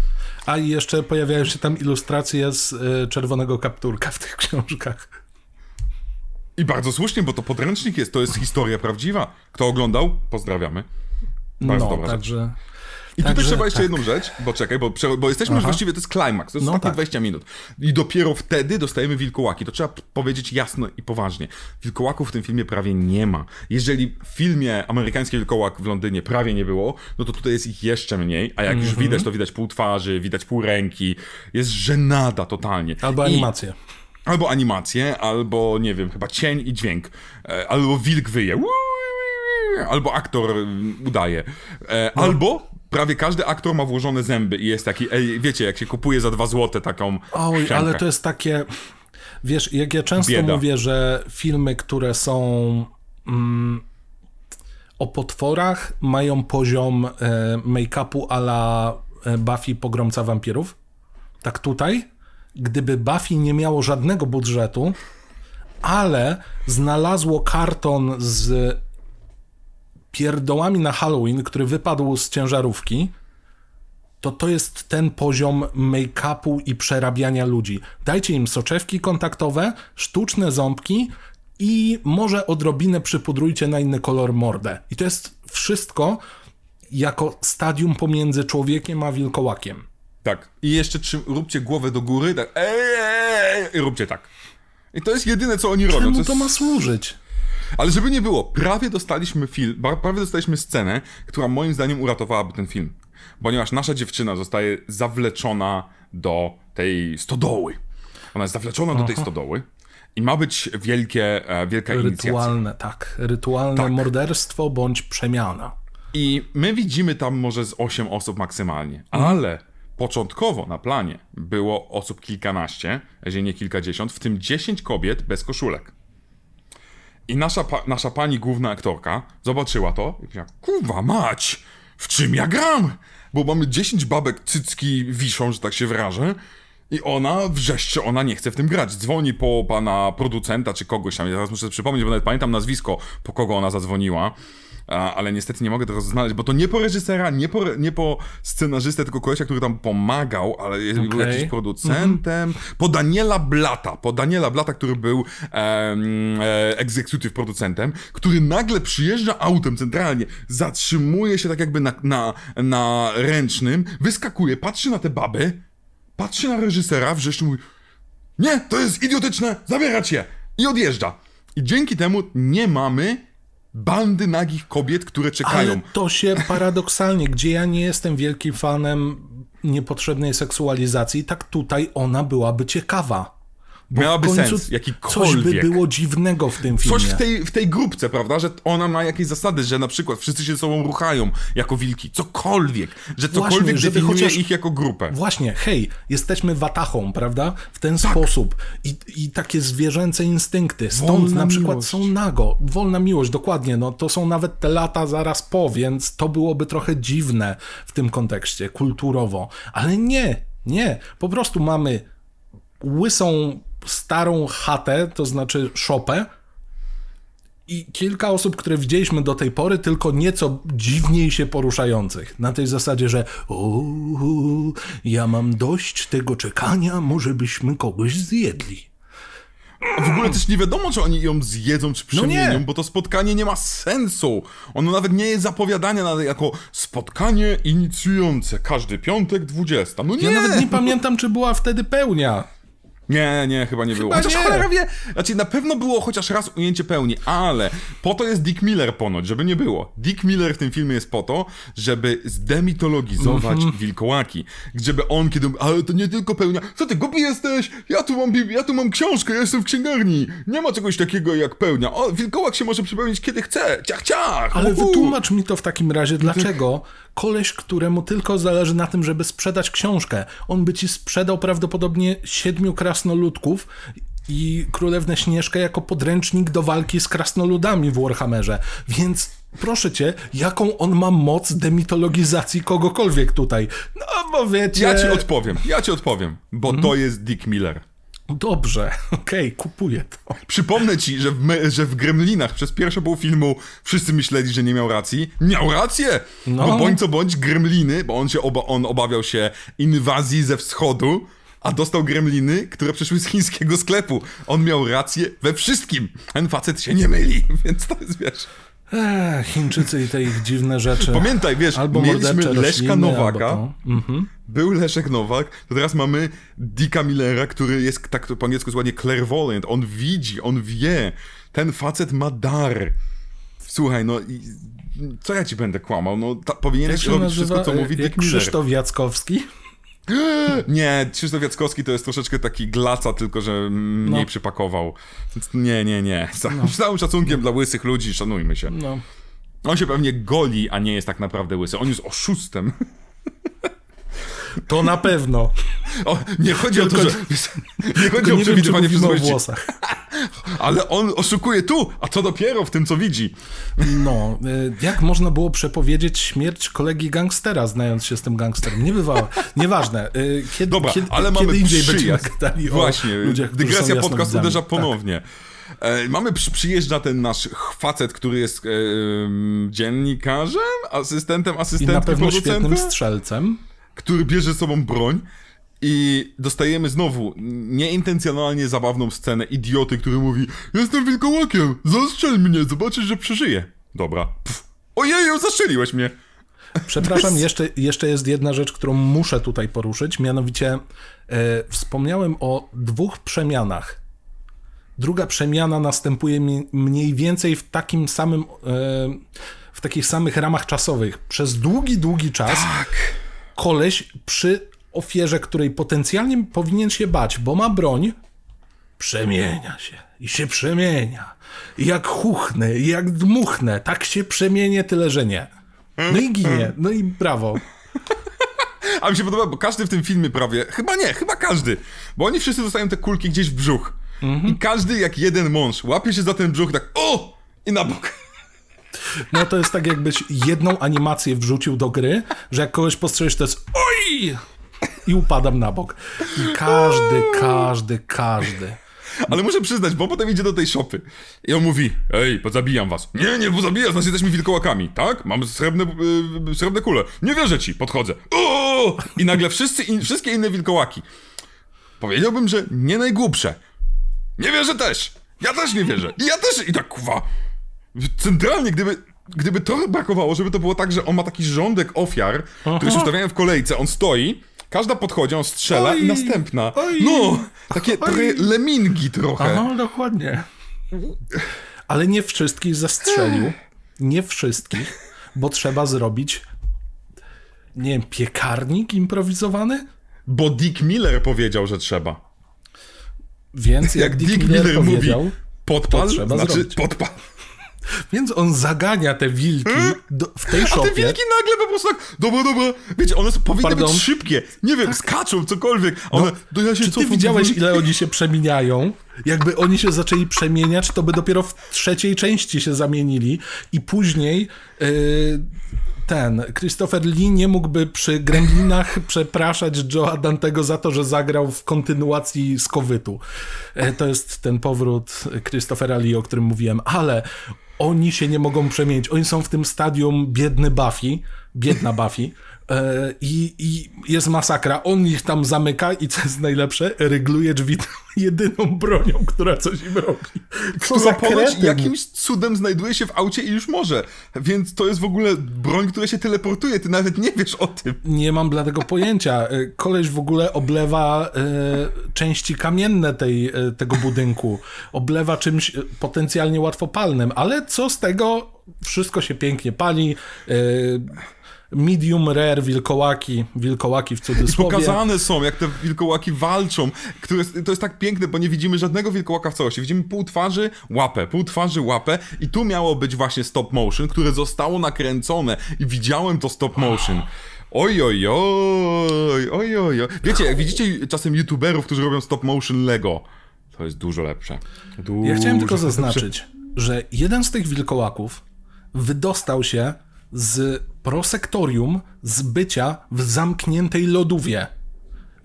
A: A jeszcze pojawiają się tam ilustracje z y, czerwonego kapturka w tych książkach. I bardzo słusznie, bo to podręcznik jest, to jest historia prawdziwa. Kto oglądał, pozdrawiamy. Bardzo no, dobra także...
B: Rzecz. I Także, tutaj trzeba jeszcze tak. jedną
A: rzecz, bo czekaj, bo, bo jesteśmy Aha. już właściwie, to jest klimaks, to jest no ostatnie tak. 20 minut. I dopiero wtedy dostajemy wilkołaki. To trzeba powiedzieć jasno i poważnie. Wilkołaków w tym filmie prawie nie ma. Jeżeli w filmie Amerykański Wilkołak w Londynie prawie nie było, no to tutaj jest ich jeszcze mniej, a jak już mhm. widać, to widać pół twarzy, widać pół ręki. Jest żenada totalnie. Albo animacje. I albo animację, albo nie wiem, chyba cień i dźwięk, e, albo wilk wyje, albo aktor mm, udaje, e, no. albo prawie każdy aktor ma włożone zęby i jest taki, ej, wiecie, jak się kupuje za dwa złote taką Oj, ale to
B: jest takie, wiesz, jak ja często Bieda. mówię, że filmy, które są... Mm, o potworach mają poziom e, make-upu ala Buffy pogromca wampirów. Tak tutaj gdyby Buffy nie miało żadnego budżetu, ale znalazło karton z pierdołami na Halloween, który wypadł z ciężarówki, to to jest ten poziom make-upu i przerabiania ludzi. Dajcie im soczewki kontaktowe, sztuczne ząbki i może odrobinę przypudrujcie na inny kolor mordę. I to jest wszystko jako stadium pomiędzy człowiekiem a wilkołakiem.
A: Tak. I jeszcze trzy, róbcie głowę do góry, tak. ej, i róbcie tak. I to jest jedyne, co oni Czemu robią. Czemu to, jest... ma służyć? Ale żeby nie było, prawie dostaliśmy film, prawie dostaliśmy scenę, która moim zdaniem uratowałaby ten film. Ponieważ nasza dziewczyna zostaje zawleczona do tej stodoły. Ona jest zawleczona Aha. do tej stodoły. I ma być wielkie, e, wielka rytualne, inicjacja. Rytualne,
B: tak. Rytualne tak. morderstwo bądź przemiana.
A: I my widzimy tam może z 8 osób maksymalnie, mhm. ale Początkowo na planie było osób kilkanaście, jeżeli nie kilkadziesiąt, w tym dziesięć kobiet bez koszulek. I nasza, pa nasza pani główna aktorka zobaczyła to i powiedziała, kurwa mać, w czym ja gram? Bo mamy dziesięć babek cycki wiszą, że tak się wyrażę, i ona wrzeszczy, ona nie chce w tym grać. Dzwoni po pana producenta czy kogoś tam. Ja teraz muszę przypomnieć, bo nawet pamiętam nazwisko, po kogo ona zadzwoniła ale niestety nie mogę teraz znaleźć, bo to nie po reżysera, nie po, nie po scenarzystę, tylko kolesia, który tam pomagał, ale okay. był jakimś producentem. Mm -hmm. Po Daniela Blata, po Daniela Blata, który był e, executive producentem, który nagle przyjeżdża autem centralnie, zatrzymuje się tak jakby na, na, na ręcznym, wyskakuje, patrzy na te baby, patrzy na reżysera, wrzeszczy mówi nie, to jest idiotyczne, zabierać je! I odjeżdża. I dzięki temu nie mamy bandy nagich kobiet, które
B: czekają. Ale to się paradoksalnie, gdzie ja nie jestem wielkim fanem niepotrzebnej seksualizacji, tak tutaj ona byłaby ciekawa.
A: Miałaby sens, jakikolwiek. Coś by
B: było dziwnego w tym filmie. Coś w
A: tej, w tej grupce, prawda? Że ona ma jakieś zasady, że na przykład wszyscy się ze sobą ruchają jako wilki. Cokolwiek. Że cokolwiek właśnie, definiuje chociaż... ich jako grupę.
B: Właśnie, hej, jesteśmy watachą, prawda? W ten tak. sposób. I, I takie zwierzęce instynkty. Stąd wolna na przykład miłość. są nago. Wolna miłość, dokładnie. No to są nawet te lata zaraz po, więc to byłoby trochę dziwne w tym kontekście, kulturowo. Ale nie, nie. Po prostu mamy łysą starą chatę, to znaczy szopę. I kilka osób, które widzieliśmy do tej pory, tylko nieco dziwniej się poruszających. Na tej zasadzie, że uuu, ja
A: mam dość tego czekania, może byśmy kogoś zjedli. A w ogóle też nie wiadomo, czy oni ją zjedzą, czy no przemienią, no bo to spotkanie nie ma sensu. Ono nawet nie jest zapowiadane jako spotkanie inicjujące każdy piątek 20. No nie. Ja nawet nie pamiętam, czy była wtedy pełnia. Nie, nie, chyba nie chyba było. Chociaż nie. cholera wie, znaczy na pewno było chociaż raz ujęcie pełni, ale po to jest Dick Miller ponoć, żeby nie było. Dick Miller w tym filmie jest po to, żeby zdemitologizować mm -hmm. wilkołaki. Żeby on kiedy, ale to nie tylko pełnia, co ty głupi jesteś? Ja tu mam, ja tu mam książkę, ja jestem w księgarni. Nie ma czegoś takiego jak pełnia. O, wilkołak się może przepełnić kiedy chce. Ciach, ciach. Ale Uhu. wytłumacz
B: mi to w takim razie, dlaczego Koleś, któremu tylko zależy na tym, żeby sprzedać książkę. On by ci sprzedał prawdopodobnie siedmiu krasnoludków i Królewnę Śnieżkę jako podręcznik do walki z krasnoludami w Warhammerze. Więc proszę cię, jaką on ma moc demitologizacji kogokolwiek tutaj? No bo
A: wiecie... Ja ci odpowiem, ja ci odpowiem, bo mm. to jest Dick Miller. No dobrze, okej, okay, kupuję to. Przypomnę ci, że w, że w Gremlinach przez pierwsze pół filmu wszyscy myśleli, że nie miał racji. Miał rację! No. Bo bądź co bądź Gremliny, bo on się oba, on obawiał się inwazji ze wschodu, a dostał gremliny, które przyszły z chińskiego sklepu. On miał rację we wszystkim. Ten facet się nie myli, więc to jest, wiesz...
B: Eee, Chińczycy i te ich dziwne rzeczy. Pamiętaj, wiesz, albo mieliśmy Leszka Nowaka, albo mhm.
A: był Leszek Nowak, to teraz mamy Dicka Millera, który jest tak po angielsku jest ładnie clairvoyant, on widzi, on wie, ten facet ma dar. Słuchaj, no i co ja ci będę kłamał? No, ta, powinieneś robić nazywa, wszystko, co e, mówi Dick Miller. Krzysztof Jackowski? Nie, Krzysztof Jackowski to jest troszeczkę taki glaca, tylko że mniej no. przypakował. Nie, nie, nie. No. Z no. całym szacunkiem no. dla łysych ludzi, szanujmy się. No. On się pewnie goli, a nie jest tak naprawdę łysy. On jest oszustem. To na pewno. O, nie chodzi tylko, o to, że... Nie chodzi o przewidywanie przyzwoitości. włosach ale on oszukuje tu, a co dopiero w tym, co widzi. No, e, jak można
B: było przepowiedzieć śmierć kolegi gangstera, znając się z tym gangsterem? Nie Niebywałe. Nieważne. E, kiedy, Dobra, kiedy, ale kiedy mamy indziej przyjazd. będziemy Właśnie, ludziach, dygresja podcast uderza ponownie.
A: Tak. E, mamy przyjeżdżać przyjeżdża ten nasz facet, który jest dziennikarzem, asystentem, asystentem. I na pewno świetnym strzelcem. Który bierze ze sobą broń. I dostajemy znowu nieintencjonalnie zabawną scenę idioty, który mówi Jestem wilkołakiem, zastrzel mnie, zobaczysz, że przeżyję. Dobra. Pff. Ojeju, zastrzeliłeś mnie. Przepraszam, jeszcze,
B: jeszcze jest jedna rzecz, którą muszę tutaj poruszyć, mianowicie e, wspomniałem o dwóch przemianach. Druga przemiana następuje mi, mniej więcej w takim samym, e, w takich samych ramach czasowych. Przez długi, długi czas tak. koleś przy ofierze, której potencjalnie powinien się bać, bo ma broń, przemienia się i się przemienia. I jak huchnę, i jak dmuchnę, tak się przemienię, tyle że
A: nie. No i ginie, no i brawo. A mi się podoba, bo każdy w tym filmie prawie, chyba nie, chyba każdy, bo oni wszyscy dostają te kulki gdzieś w brzuch. Mhm. I każdy jak jeden mąż łapie się za ten brzuch tak o! I na bok.
B: No to jest tak jakbyś jedną animację wrzucił do gry, że jak kogoś postrzelisz to jest oj! i upadam na bok. I każdy,
A: każdy, każdy. Ale muszę przyznać, bo potem idzie do tej szopy i on mówi, ej, pozabijam was. Nie, nie, pozabijasz nas, znaczy jesteśmy wilkołakami, tak? Mam srebrne, yy, srebrne kule. Nie wierzę ci, podchodzę. O! I nagle wszyscy, in, wszystkie inne wilkołaki. Powiedziałbym, że nie najgłupsze. Nie wierzę też. Ja też nie wierzę. I ja też. I tak, kuwa. Centralnie, gdyby, gdyby to brakowało, żeby to było tak, że on ma taki rządek ofiar, Aha. które się ustawiają w kolejce, on stoi Każda podchodzi, on strzela oj, i następna. Oj, no, takie oj. lemingi trochę. no
B: dokładnie. Ale nie wszystkich zastrzelił. Nie wszystkich, bo trzeba zrobić, nie wiem, piekarnik improwizowany?
A: Bo Dick Miller powiedział, że trzeba. Więc jak, jak Dick, Dick, Miller, Miller mówi, podpal, to trzeba znaczy zrobić. podpal. Więc on zagania te wilki hmm? do, w tej szopie. A te wilki nagle po prostu tak, dobra, dobra, wiecie, one są, powinny Pardon? być szybkie, nie wiem, tak. skaczą, cokolwiek. No, one, no, ja czy ty widziałeś, ile oni się przemieniają? Jakby oni się zaczęli
B: przemieniać, to by dopiero w trzeciej części się zamienili i później... Yy, ten Christopher Lee nie mógłby przy Gremlinach przepraszać Joa Dantego za to, że zagrał w kontynuacji z Kowytu. E, to jest ten powrót Christophera Lee, o którym mówiłem, ale oni się nie mogą przemienić. Oni są w tym stadium biedny Buffy, biedna Buffy, E, I, I, jest masakra. On ich tam
A: zamyka i co jest najlepsze, rygluje drzwi jedyną bronią, która coś im robi. Co za ponoć jakimś cudem znajduje się w aucie i już może. Więc to jest w ogóle broń, która się teleportuje. Ty nawet nie wiesz o tym. Nie mam tego pojęcia. E, koleś w
B: ogóle oblewa e, części kamienne tej, e, tego budynku. Oblewa czymś e, potencjalnie łatwopalnym. Ale co z tego? Wszystko się pięknie pali.
A: E, medium rare wilkołaki, wilkołaki w cudzysłowie. I pokazane są, jak te wilkołaki walczą. To jest, to jest tak piękne, bo nie widzimy żadnego wilkołaka w całości. Widzimy pół twarzy, łapę, pół twarzy, łapę i tu miało być właśnie stop motion, które zostało nakręcone i widziałem to stop motion. Oj, oj, oj, oj, oj. Wiecie, jak widzicie czasem youtuberów, którzy robią stop motion Lego, to jest dużo lepsze. Dużo ja chciałem tylko zaznaczyć, lepsze.
B: że jeden z tych wilkołaków wydostał się z prosektorium z bycia w zamkniętej lodówie.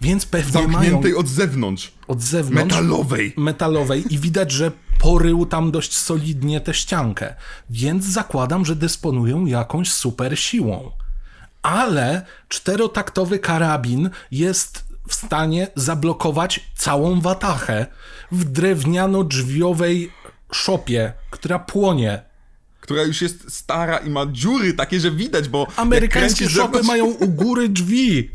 B: Więc pewnie Zamkniętej mają... od zewnątrz. Od zewnątrz. Metalowej. Metalowej i widać, że porył tam dość solidnie tę ściankę. Więc zakładam, że dysponują jakąś super siłą. Ale czterotaktowy karabin jest w stanie zablokować całą watachę w drewniano-drzwiowej
A: szopie, która płonie która już jest stara i ma dziury takie, że widać, bo... Amerykańskie szopy zewnątrz... mają u
B: góry drzwi.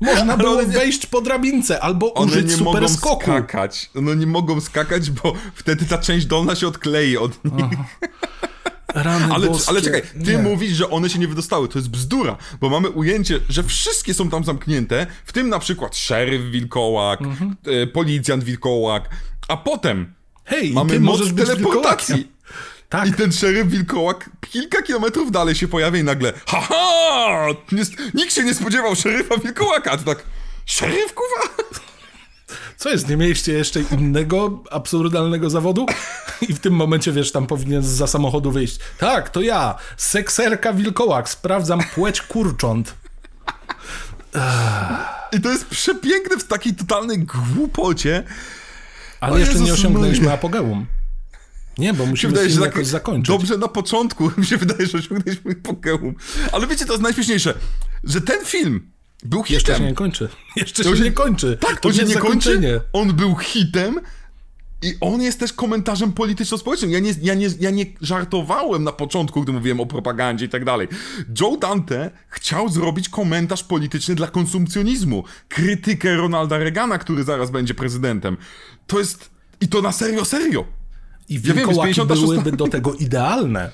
A: Można Ale było nie... wejść po drabince albo one użyć nie mogą skakać. No nie mogą skakać, bo wtedy ta część dolna się odklei od nich. Rany ale, ale czekaj, ty nie. mówisz, że one się nie wydostały. To jest bzdura, bo mamy ujęcie, że wszystkie są tam zamknięte, w tym na przykład szeryf wilkołak, mhm. e, policjant wilkołak, a potem Hej, mamy moc teleportacji. Tak. I ten szeryf wilkołak kilka kilometrów dalej się pojawia i nagle ha Nie, nikt się nie spodziewał szeryfa wilkołaka, a to tak szeryf kuwa? Co jest, nie mieliście jeszcze innego
B: absurdalnego zawodu? I w tym momencie, wiesz, tam powinien za samochodu wyjść. Tak, to ja, sekserka wilkołak, sprawdzam płeć kurcząt.
A: I to jest przepiękne w takiej totalnej głupocie.
B: Ale o jeszcze Jezus nie osiągnęliśmy my.
A: apogeum. Nie, bo musimy wydaje, film tak jakoś zakończyć. Dobrze na początku mi się wydaje, że osiągnęliśmy pokeum. Ale wiecie, to jest najśmieszniejsze, że ten film był hitem. Jeszcze się nie kończy. Jeszcze się, się, nie kończy. Tak, to, się nie kończy. On był hitem i on jest też komentarzem polityczno-społecznym. Ja nie, ja, nie, ja nie żartowałem na początku, gdy mówiłem o propagandzie i tak dalej. Joe Dante chciał zrobić komentarz polityczny dla konsumpcjonizmu. Krytykę Ronalda Reagana, który zaraz będzie prezydentem. To jest... I to na serio, serio. I wilkołaki ja wiem, byłyby do tego idealne.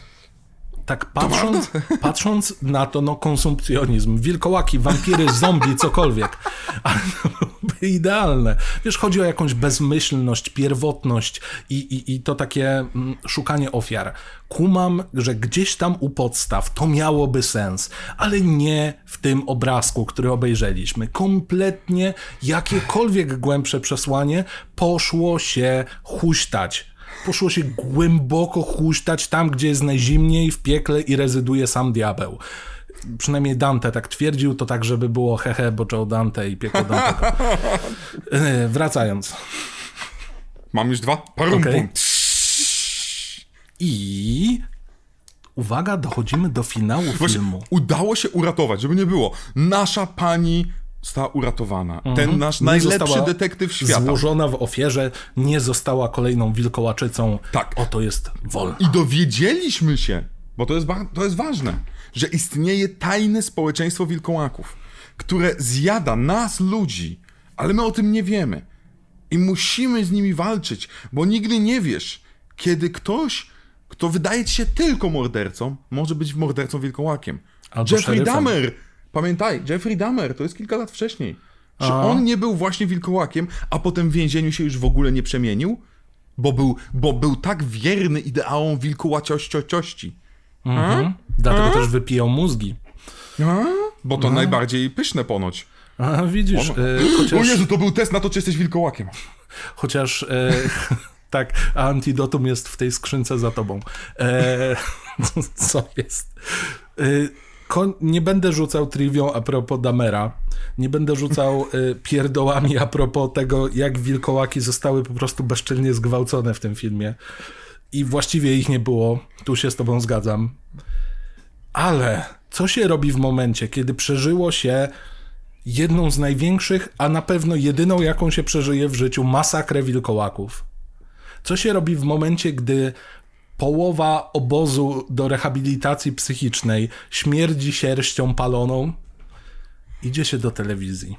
A: Tak
B: patrząc, patrząc na to, no konsumpcjonizm, wilkołaki, wampiry, zombie, cokolwiek. Ale to byłoby idealne. Wiesz, chodzi o jakąś bezmyślność, pierwotność i, i, i to takie mm, szukanie ofiar. Kumam, że gdzieś tam u podstaw to miałoby sens, ale nie w tym obrazku, który obejrzeliśmy. Kompletnie jakiekolwiek głębsze przesłanie poszło się huśtać poszło się głęboko huśtać tam, gdzie jest najzimniej w piekle i rezyduje sam diabeł. Przynajmniej Dante tak twierdził, to tak, żeby było hehe, bo Joe Dante i piekło Dante. E, wracając. Mam już dwa.
A: Parum, okay. I uwaga, dochodzimy do finału Właśnie filmu. Udało się uratować, żeby nie było. Nasza pani została uratowana. Mhm. Ten nasz najlepszy detektyw świata. Złożona w ofierze, nie została kolejną wilkołaczycą. Tak. Oto jest wolna. I dowiedzieliśmy się, bo to jest, to jest ważne, że istnieje tajne społeczeństwo wilkołaków, które zjada nas, ludzi, ale my o tym nie wiemy. I musimy z nimi walczyć, bo nigdy nie wiesz, kiedy ktoś, kto wydaje ci się tylko mordercą, może być mordercą wilkołakiem. Albo Jeffrey szeryfem. Dahmer Pamiętaj, Jeffrey Dahmer to jest kilka lat wcześniej. Czy a. on nie był właśnie wilkołakiem, a potem w więzieniu się już w ogóle nie przemienił? Bo był, bo był tak wierny ideałom wilkołaciościości. Mhm. Dlatego a? też wypijał mózgi. A? Bo to mhm. najbardziej pyszne ponoć. A, widzisz. On... No. E, chociaż... O Jezu, to był test na to, czy jesteś wilkołakiem. Chociaż e,
B: tak, antidotum jest w tej skrzynce za tobą. E, co jest? E, nie będę rzucał triwią a propos Damera, nie będę rzucał y, pierdołami a propos tego, jak wilkołaki zostały po prostu bezczelnie zgwałcone w tym filmie. I właściwie ich nie było, tu się z tobą zgadzam. Ale co się robi w momencie, kiedy przeżyło się jedną z największych, a na pewno jedyną, jaką się przeżyje w życiu, masakrę wilkołaków? Co się robi w momencie, gdy połowa obozu do rehabilitacji psychicznej śmierdzi sierścią paloną, idzie się do telewizji.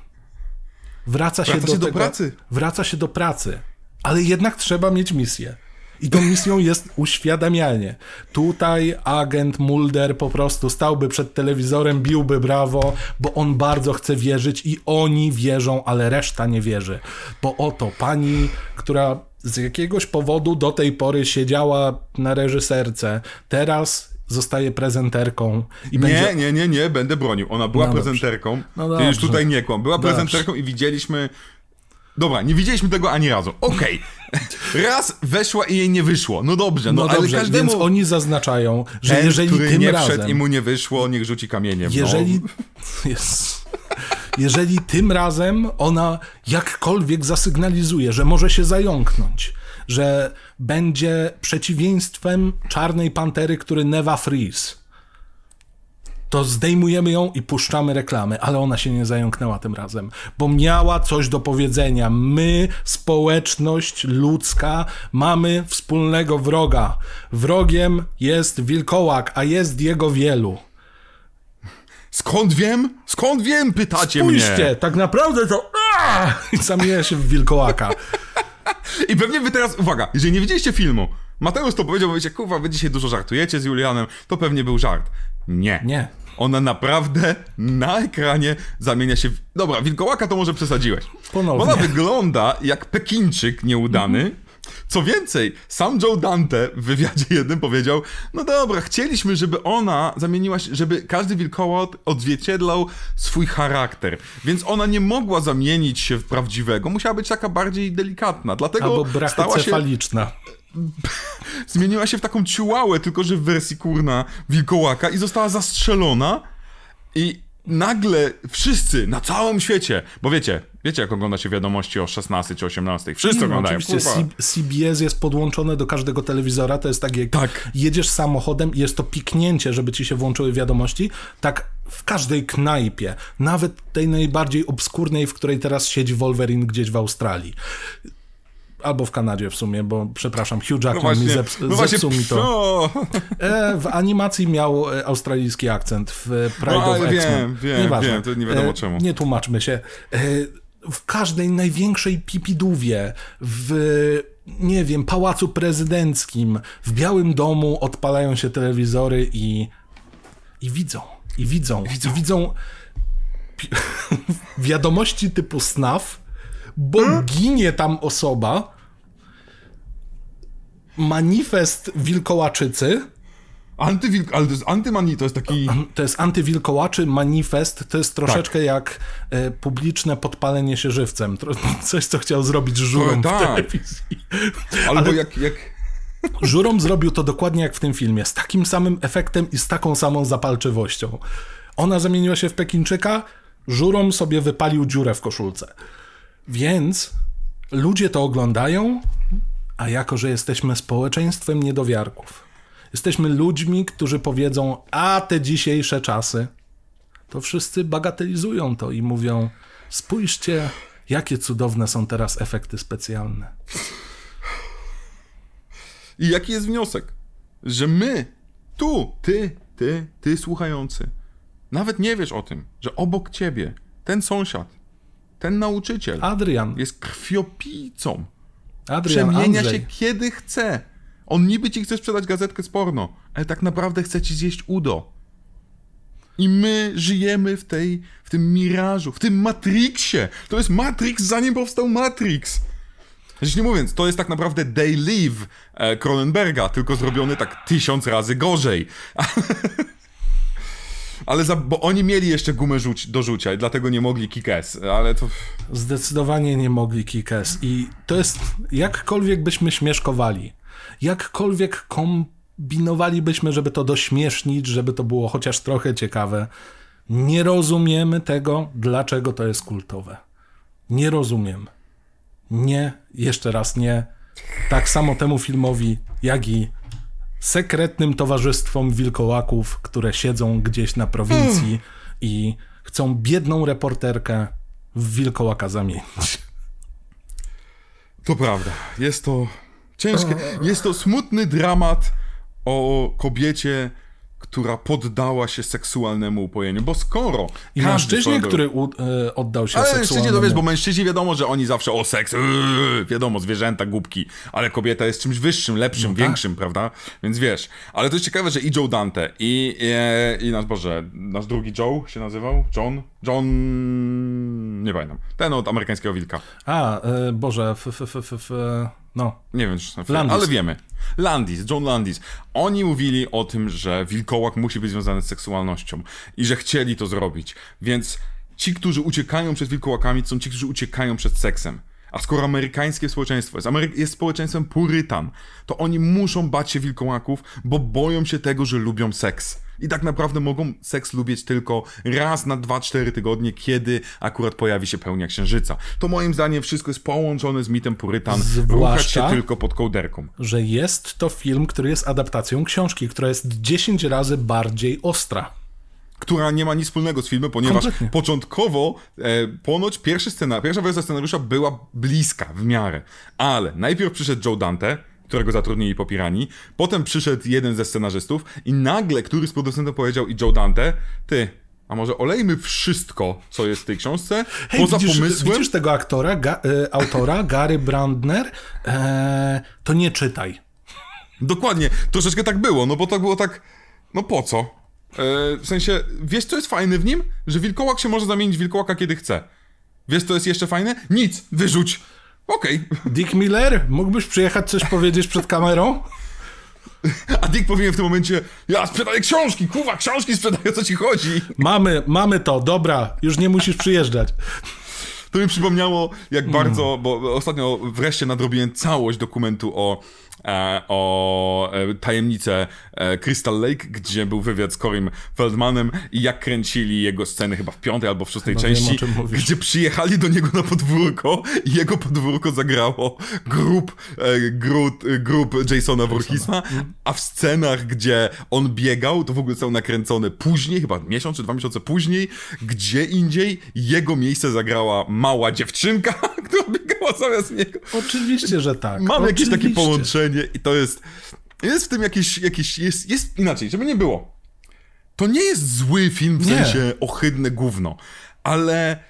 B: Wraca, wraca się, do, się tego, do pracy. Wraca się do pracy. Ale jednak trzeba mieć misję. I tą misją jest uświadamianie. Tutaj agent Mulder po prostu stałby przed telewizorem, biłby brawo, bo on bardzo chce wierzyć i oni wierzą, ale reszta nie wierzy. Bo oto pani, która z jakiegoś powodu do tej pory siedziała na reżyserce. Teraz zostaje prezenterką. nie, będzie...
A: nie, nie, nie, będę bronił. Ona była no prezenterką. No dobrze. Już tutaj nie kłam. Była dobrze. prezenterką i widzieliśmy. Dobra, nie widzieliśmy tego ani razu. Okej. Okay. Raz weszła i jej nie wyszło. No dobrze, no, no dobrze, ale każdemu... więc
B: oni zaznaczają, że ten, jeżeli który tym nie razem... i mu
A: nie wyszło, niech rzuci kamieniem. No. Jeżeli... No.
B: Jest jeżeli tym razem ona jakkolwiek zasygnalizuje, że może się zająknąć, że będzie przeciwieństwem czarnej pantery, który Neva Freeze, to zdejmujemy ją i puszczamy reklamy, ale ona się nie zająknęła tym razem, bo miała coś do powiedzenia. My, społeczność ludzka, mamy wspólnego wroga. Wrogiem jest wilkołak, a jest jego
A: wielu. Skąd wiem? Skąd wiem? Pytacie Spójrzcie, mnie. Spójrzcie, tak naprawdę to... I zamienia się w wilkołaka. I pewnie wy teraz, uwaga, jeżeli nie widzieliście filmu, Mateusz to powiedział, powiedzcie kurwa, wy dzisiaj dużo żartujecie z Julianem, to pewnie był żart. Nie. Nie. Ona naprawdę na ekranie zamienia się w... Dobra, wilkołaka to może przesadziłeś. Ponownie. Ona wygląda jak Pekinczyk nieudany, mm -hmm co więcej, sam Joe Dante w wywiadzie jednym powiedział: No dobra, chcieliśmy, żeby ona zamieniła się, żeby każdy wilkołak odzwierciedlał swój charakter. Więc ona nie mogła zamienić się w prawdziwego, musiała być taka bardziej delikatna. Dlatego Albo brachycefaliczna. Się... Zmieniła się w taką ciułałę, tylko że w wersji kurna wilkołaka i została zastrzelona. I nagle wszyscy na całym świecie, bo wiecie, Wiecie, jak ogląda się wiadomości o 16 czy 18. Wszyscy no, oglądają. Oczywiście
B: CBS jest podłączone do każdego telewizora. To jest tak, jak tak. jedziesz samochodem i jest to piknięcie, żeby ci się włączyły wiadomości. Tak w każdej knajpie, nawet tej najbardziej obskurnej, w której teraz siedzi Wolverine gdzieś w Australii. Albo w Kanadzie w sumie, bo przepraszam, Hugh Jackman no mi zeps no zepsuł mi to. No. E, w animacji miał e, australijski akcent w no, Pride no, of X-Men. Wiem, wiem, wiem, to nie wiadomo e, czemu. E, nie tłumaczmy się. E, w każdej największej pipidówie, w nie wiem, pałacu prezydenckim, w Białym Domu odpalają się telewizory i, i widzą, i widzą, widzą, i widzą wiadomości typu snaf, bo hmm? ginie tam osoba, manifest wilkołaczycy, Antywilk, ale to jest antymani, to jest taki... To jest antywilkołaczy manifest, to jest troszeczkę tak. jak e, publiczne podpalenie się żywcem. Coś, co chciał zrobić żurą tak. w telewizji.
A: Albo ale... jak... jak...
B: zrobił to dokładnie jak w tym filmie, z takim samym efektem i z taką samą zapalczywością. Ona zamieniła się w Pekinczyka, żurom sobie wypalił dziurę w koszulce. Więc ludzie to oglądają, a jako, że jesteśmy społeczeństwem niedowiarków, Jesteśmy ludźmi, którzy powiedzą, a te dzisiejsze czasy. To wszyscy bagatelizują to i mówią, spójrzcie, jakie cudowne są teraz efekty specjalne.
A: I jaki jest wniosek? Że my, tu, ty, ty, ty słuchający, nawet nie wiesz o tym, że obok ciebie ten sąsiad, ten nauczyciel, Adrian, jest krwiopijcą. Adrian, Przemienia Andrzej. się kiedy chce. On niby ci chce sprzedać gazetkę z porno, ale tak naprawdę chce ci zjeść udo. I my żyjemy w tej, w tym mirażu, w tym Matrixie. To jest Matrix, zanim powstał Matrix. Znaczy nie mówiąc, to jest tak naprawdę day Live e, Cronenberga, tylko zrobiony tak tysiąc razy gorzej. Ale za, bo oni mieli jeszcze gumę rzuć, do rzucia i dlatego nie mogli kikes, ale to... Zdecydowanie nie mogli kikes i to jest, jakkolwiek byśmy
B: śmieszkowali, jakkolwiek kombinowalibyśmy, żeby to dośmiesznić, żeby to było chociaż trochę ciekawe. Nie rozumiemy tego, dlaczego to jest kultowe. Nie rozumiem. Nie, jeszcze raz nie. Tak samo temu filmowi, jak i sekretnym towarzystwom wilkołaków, które siedzą gdzieś na prowincji mm. i chcą biedną reporterkę
A: w wilkołaka zamienić. To prawda. Jest to Ciężkie. Jest to smutny dramat o kobiecie, która poddała się seksualnemu upojeniu, bo skoro... I mężczyźnie, który u, y, oddał się ale seksualnemu... Ale to wiesz, bo mężczyźni wiadomo, że oni zawsze o seks, yy, wiadomo, zwierzęta, głupki, ale kobieta jest czymś wyższym, lepszym, no tak. większym, prawda? Więc wiesz. Ale to jest ciekawe, że i Joe Dante, i, i, i nasz, Boże, nasz drugi Joe się nazywał? John? John... nie pamiętam. Ten od amerykańskiego wilka.
B: A, y, Boże, f, f, f, f, f... E, no.
A: Nie wiem, czy ale wiemy. Landis, John Landis. Oni mówili o tym, że wilkołak musi być związany z seksualnością i że chcieli to zrobić. Więc ci, którzy uciekają przed wilkołakami, są ci, którzy uciekają przed seksem. A skoro amerykańskie społeczeństwo jest, Amery jest społeczeństwem purytan, to oni muszą bać się wilkołaków, bo boją się tego, że lubią seks. I tak naprawdę mogą seks lubić tylko raz na 2-4 tygodnie, kiedy akurat pojawi się pełnia księżyca. To moim zdaniem wszystko jest połączone z mitem Purytan. Zwłaszcza, ruchać się tylko pod kołderką.
B: Że jest to film, który jest adaptacją książki, która jest 10 razy bardziej
A: ostra która nie ma nic wspólnego z filmem, ponieważ Kompletnie. początkowo e, ponoć pierwszy scenariusz, pierwsza wersja scenariusza była bliska w miarę, ale najpierw przyszedł Joe Dante, którego zatrudnili po Potem przyszedł jeden ze scenarzystów i nagle któryś z producentów powiedział i Joe Dante, ty, a może olejmy wszystko, co jest w tej książce, Hej, poza widzisz, pomysłem... Widzisz
B: tego aktora, ga, e, autora, Gary Brandner? E, to
A: nie czytaj. Dokładnie, troszeczkę tak było, no bo to było tak, no po co? E, w sensie, wiesz co jest fajne w nim? Że wilkołak się może zamienić w wilkołaka kiedy chce. Wiesz co jest jeszcze fajne? Nic, wyrzuć! Okej. Okay. Dick Miller, mógłbyś przyjechać coś powiedzieć przed kamerą? A Dick powinien w tym momencie, ja sprzedaję książki, kuwa, książki sprzedaję, co ci chodzi? Mamy, mamy to, dobra, już nie musisz przyjeżdżać. To mi przypomniało, jak bardzo, bo ostatnio wreszcie nadrobiłem całość dokumentu o E, o e, tajemnicę e, Crystal Lake, gdzie był wywiad z Corym Feldmanem i jak kręcili jego sceny chyba w piątej albo w szóstej chyba części, wiem, gdzie przyjechali do niego na podwórko i jego podwórko zagrało grup, grup, grup Jasona Voorheesa, mhm. a w scenach, gdzie on biegał, to w ogóle są nakręcone później, chyba miesiąc czy dwa miesiące później, gdzie indziej jego miejsce zagrała mała dziewczynka, która zamiast niego. Oczywiście, że tak. Mam Oczywiście. jakieś takie połączenie i to jest... Jest w tym jakiś... jakiś jest, jest inaczej, żeby nie było. To nie jest zły film, w nie. sensie ohydne gówno, ale...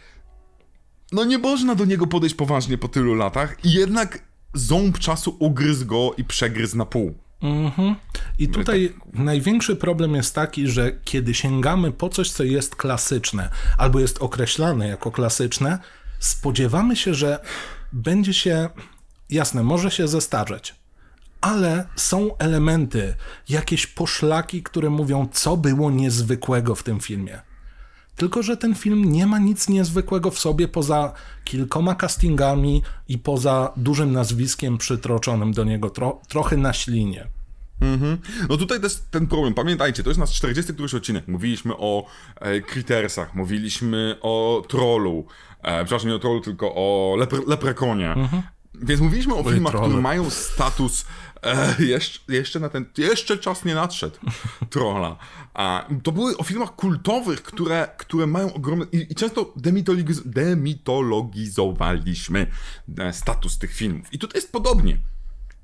A: No nie można do niego podejść poważnie po tylu latach i jednak ząb czasu ugryzł go i przegryzł na pół.
B: Mhm. I no tutaj
A: tak. największy problem
B: jest taki, że kiedy sięgamy po coś, co jest klasyczne albo jest określane jako klasyczne, spodziewamy się, że będzie się, jasne, może się zestarzeć, ale są elementy, jakieś poszlaki, które mówią, co było niezwykłego w tym filmie. Tylko, że ten film nie ma nic niezwykłego w sobie poza kilkoma castingami i poza dużym nazwiskiem przytroczonym do niego tro trochę na ślinie.
A: Mhm. No tutaj też ten problem, pamiętajcie, to jest nasz 40 któryś odcinek. Mówiliśmy o e, Critersach, mówiliśmy o Trollu, e, przepraszam, nie o Trollu, tylko o lepre, Leprekonie. Mhm. Więc mówiliśmy o Oj, filmach, trole. które mają status e, jeszcze, jeszcze, na ten, jeszcze czas nie nadszedł trolla. to były o filmach kultowych, które, które mają ogromne... I, i często demitologiz, demitologizowaliśmy e, status tych filmów. I tutaj jest podobnie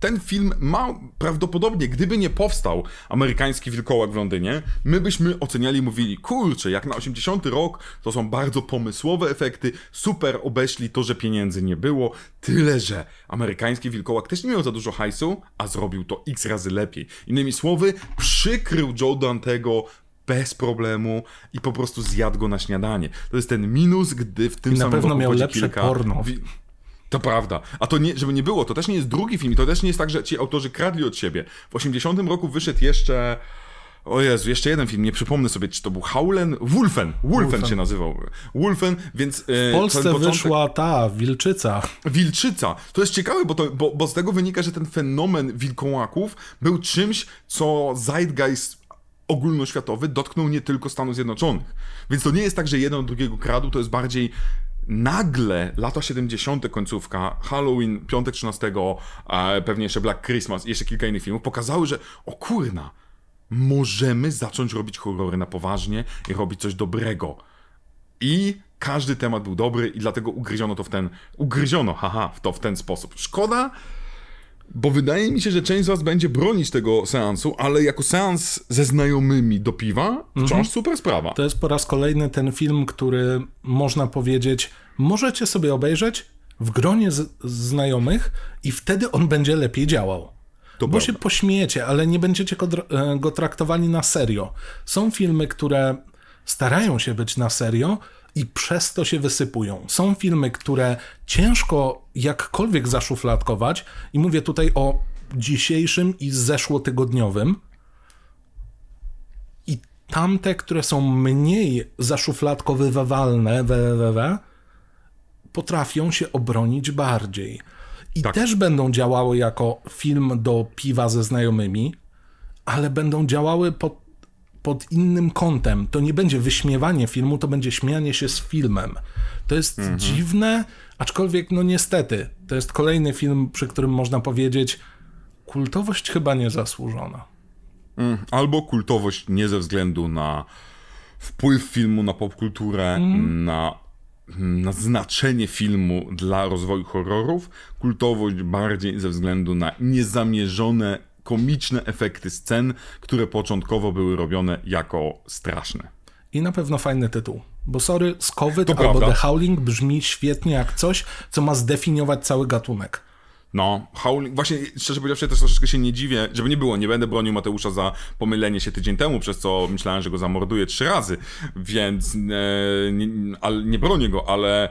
A: ten film ma prawdopodobnie, gdyby nie powstał amerykański wilkołak w Londynie, my byśmy oceniali i mówili, kurczę, jak na 80 rok, to są bardzo pomysłowe efekty, super obeśli to, że pieniędzy nie było, tyle, że amerykański wilkołak też nie miał za dużo hajsu, a zrobił to x razy lepiej. Innymi słowy, przykrył Joe Dantego bez problemu i po prostu zjadł go na śniadanie. To jest ten minus, gdy w tym I na samym pewno roku miał lepsze kilka... porno. To prawda. A to nie, żeby nie było, to też nie jest drugi film i to też nie jest tak, że ci autorzy kradli od siebie. W 80 roku wyszedł jeszcze... O Jezu, jeszcze jeden film, nie przypomnę sobie, czy to był Howlen? Wolfen, Wolfen, się nazywał. Wolfen, więc... E, w Polsce początek... wyszła ta, Wilczyca. Wilczyca. To jest ciekawe, bo, to, bo, bo z tego wynika, że ten fenomen wilkołaków był czymś, co Zeitgeist ogólnoświatowy dotknął nie tylko Stanów Zjednoczonych. Więc to nie jest tak, że jeden od drugiego kradł, to jest bardziej nagle lata 70., końcówka, Halloween, piątek 13, pewnie jeszcze Black Christmas i jeszcze kilka innych filmów pokazały, że o kurna, możemy zacząć robić horrory na poważnie i robić coś dobrego. I każdy temat był dobry i dlatego ugryziono to w ten, ugryziono, haha, w to w ten sposób. Szkoda, bo wydaje mi się, że część z was będzie bronić tego seansu, ale jako seans ze znajomymi do piwa wciąż mhm.
B: super sprawa. To jest po raz kolejny ten film, który można powiedzieć, możecie sobie obejrzeć w gronie znajomych i wtedy on będzie lepiej działał. To Bo prawda. się pośmiecie, ale nie będziecie go, e, go traktowali na serio. Są filmy, które starają się być na serio, i przez to się wysypują. Są filmy, które ciężko jakkolwiek zaszufladkować i mówię tutaj o dzisiejszym i zeszłotygodniowym. I tamte, które są mniej zaszufladkowywalne, www, potrafią się obronić bardziej. I tak. też będą działały jako film do piwa ze znajomymi, ale będą działały pod pod innym kątem. To nie będzie wyśmiewanie filmu, to będzie śmianie się z filmem. To jest mhm. dziwne, aczkolwiek no niestety, to jest kolejny film, przy którym można powiedzieć kultowość chyba niezasłużona.
A: Mm, albo kultowość nie ze względu na wpływ filmu na popkulturę, mhm. na, na znaczenie filmu dla rozwoju horrorów, kultowość bardziej ze względu na niezamierzone komiczne efekty scen, które początkowo były robione jako straszne.
B: I na pewno fajny tytuł. Bo sorry, Skowyt to albo prawda. The Howling brzmi świetnie jak coś, co ma zdefiniować cały gatunek.
A: No, Howling, właśnie szczerze powiedziawszy też troszeczkę się nie dziwię, żeby nie było, nie będę bronił Mateusza za pomylenie się tydzień temu, przez co myślałem, że go zamorduję trzy razy, więc e, nie, nie bronię go, ale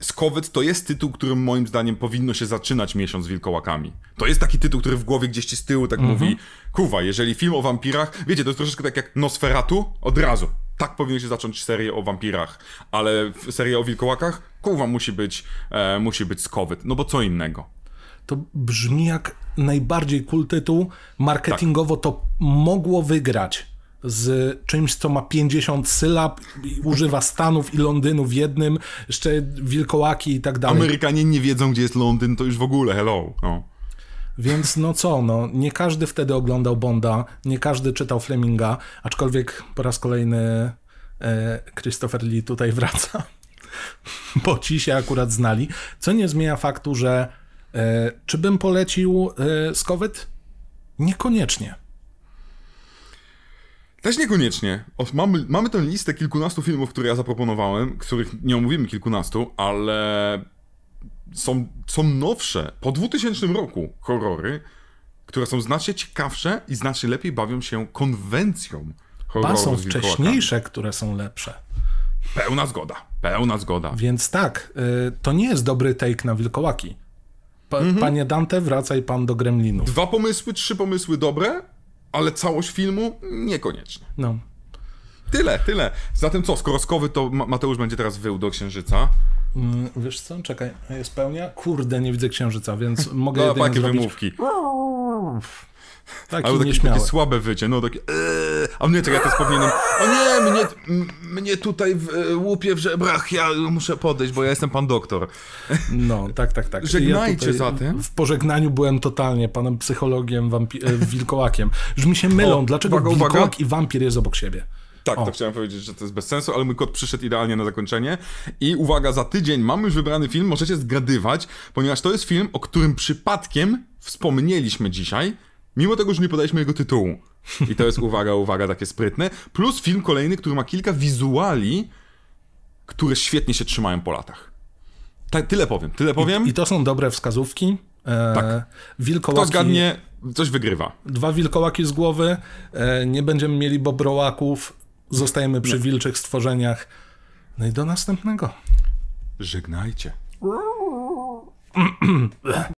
A: Skowet to jest tytuł, którym moim zdaniem powinno się zaczynać miesiąc z wilkołakami. To jest taki tytuł, który w głowie gdzieś ci z tyłu tak mm-hmm. mówi, kuwa, jeżeli film o wampirach, wiecie, to jest troszeczkę tak jak Nosferatu, od razu. Tak powinno się zacząć serię o wampirach, ale seria o wilkołakach, kuwa, musi być, e, musi być Skowyt, no bo co innego.
B: To brzmi jak najbardziej cool tytuł, marketingowo tak. to mogło wygrać z czymś, co ma 50 sylab, używa Stanów i Londynu w jednym, jeszcze wilkołaki i tak dalej.
A: Amerykanie nie wiedzą, gdzie jest Londyn, to już w ogóle, hello. No. Więc
B: no co, no, nie każdy wtedy oglądał Bonda, nie każdy czytał Fleminga, aczkolwiek po raz kolejny e, Christopher Lee tutaj wraca, bo ci się akurat znali, co nie zmienia faktu, że e, czy bym polecił e,
A: Skowyt? Niekoniecznie. Też niekoniecznie. mamy, mamy tę listę kilkunastu filmów, które ja zaproponowałem, których nie omówimy kilkunastu, ale są, są nowsze, po 2000 roku horrory, które są znacznie ciekawsze i znacznie lepiej bawią się konwencją horroru. A są wcześniejsze,
B: które są lepsze.
A: Pełna zgoda, pełna zgoda. Więc
B: tak, y, to nie jest dobry take na wilkołaki. Pa, mm -hmm. Panie Dante, wracaj pan do gremlinu.
A: Dwa pomysły, trzy pomysły dobre, ale całość filmu niekoniecznie. No. Tyle, tyle. Zatem co, skoroskowy to Mateusz będzie teraz wył do księżyca.
B: Mm, wiesz co, czekaj, jest pełnia? Kurde, nie widzę księżyca, więc mogę no, jedynie zrobić... wymówki.
A: Tak, taki Albo takie, takie, słabe wycie, no takie eee", a mnie tak ja też powinienem, o nie, mnie, mnie tutaj w, e, łupie w żebrach, ja muszę podejść, bo ja jestem pan doktor. No, tak, tak, tak. Żegnajcie ja zatem.
B: W pożegnaniu byłem totalnie panem psychologiem, e, wilkołakiem. Już mi się mylą, o, dlaczego uwaga, wilkołak uwaga. i wampir jest obok siebie.
A: Tak, o. to chciałem powiedzieć, że to jest bez sensu, ale mój kod przyszedł idealnie na zakończenie. I uwaga, za tydzień mamy już wybrany film, możecie zgadywać, ponieważ to jest film, o którym przypadkiem wspomnieliśmy dzisiaj Mimo tego, że nie podaliśmy jego tytułu. I to jest uwaga, uwaga, takie sprytne. Plus film kolejny, który ma kilka wizuali, które świetnie się trzymają po latach. Ta, tyle powiem, tyle powiem. I, I, to są dobre wskazówki. E, tak. Wilkołaki... Kto zgadnie, coś wygrywa.
B: Dwa wilkołaki z głowy, e, nie będziemy mieli bobrołaków, zostajemy przy nie. wilczych stworzeniach. No i do następnego. Żegnajcie.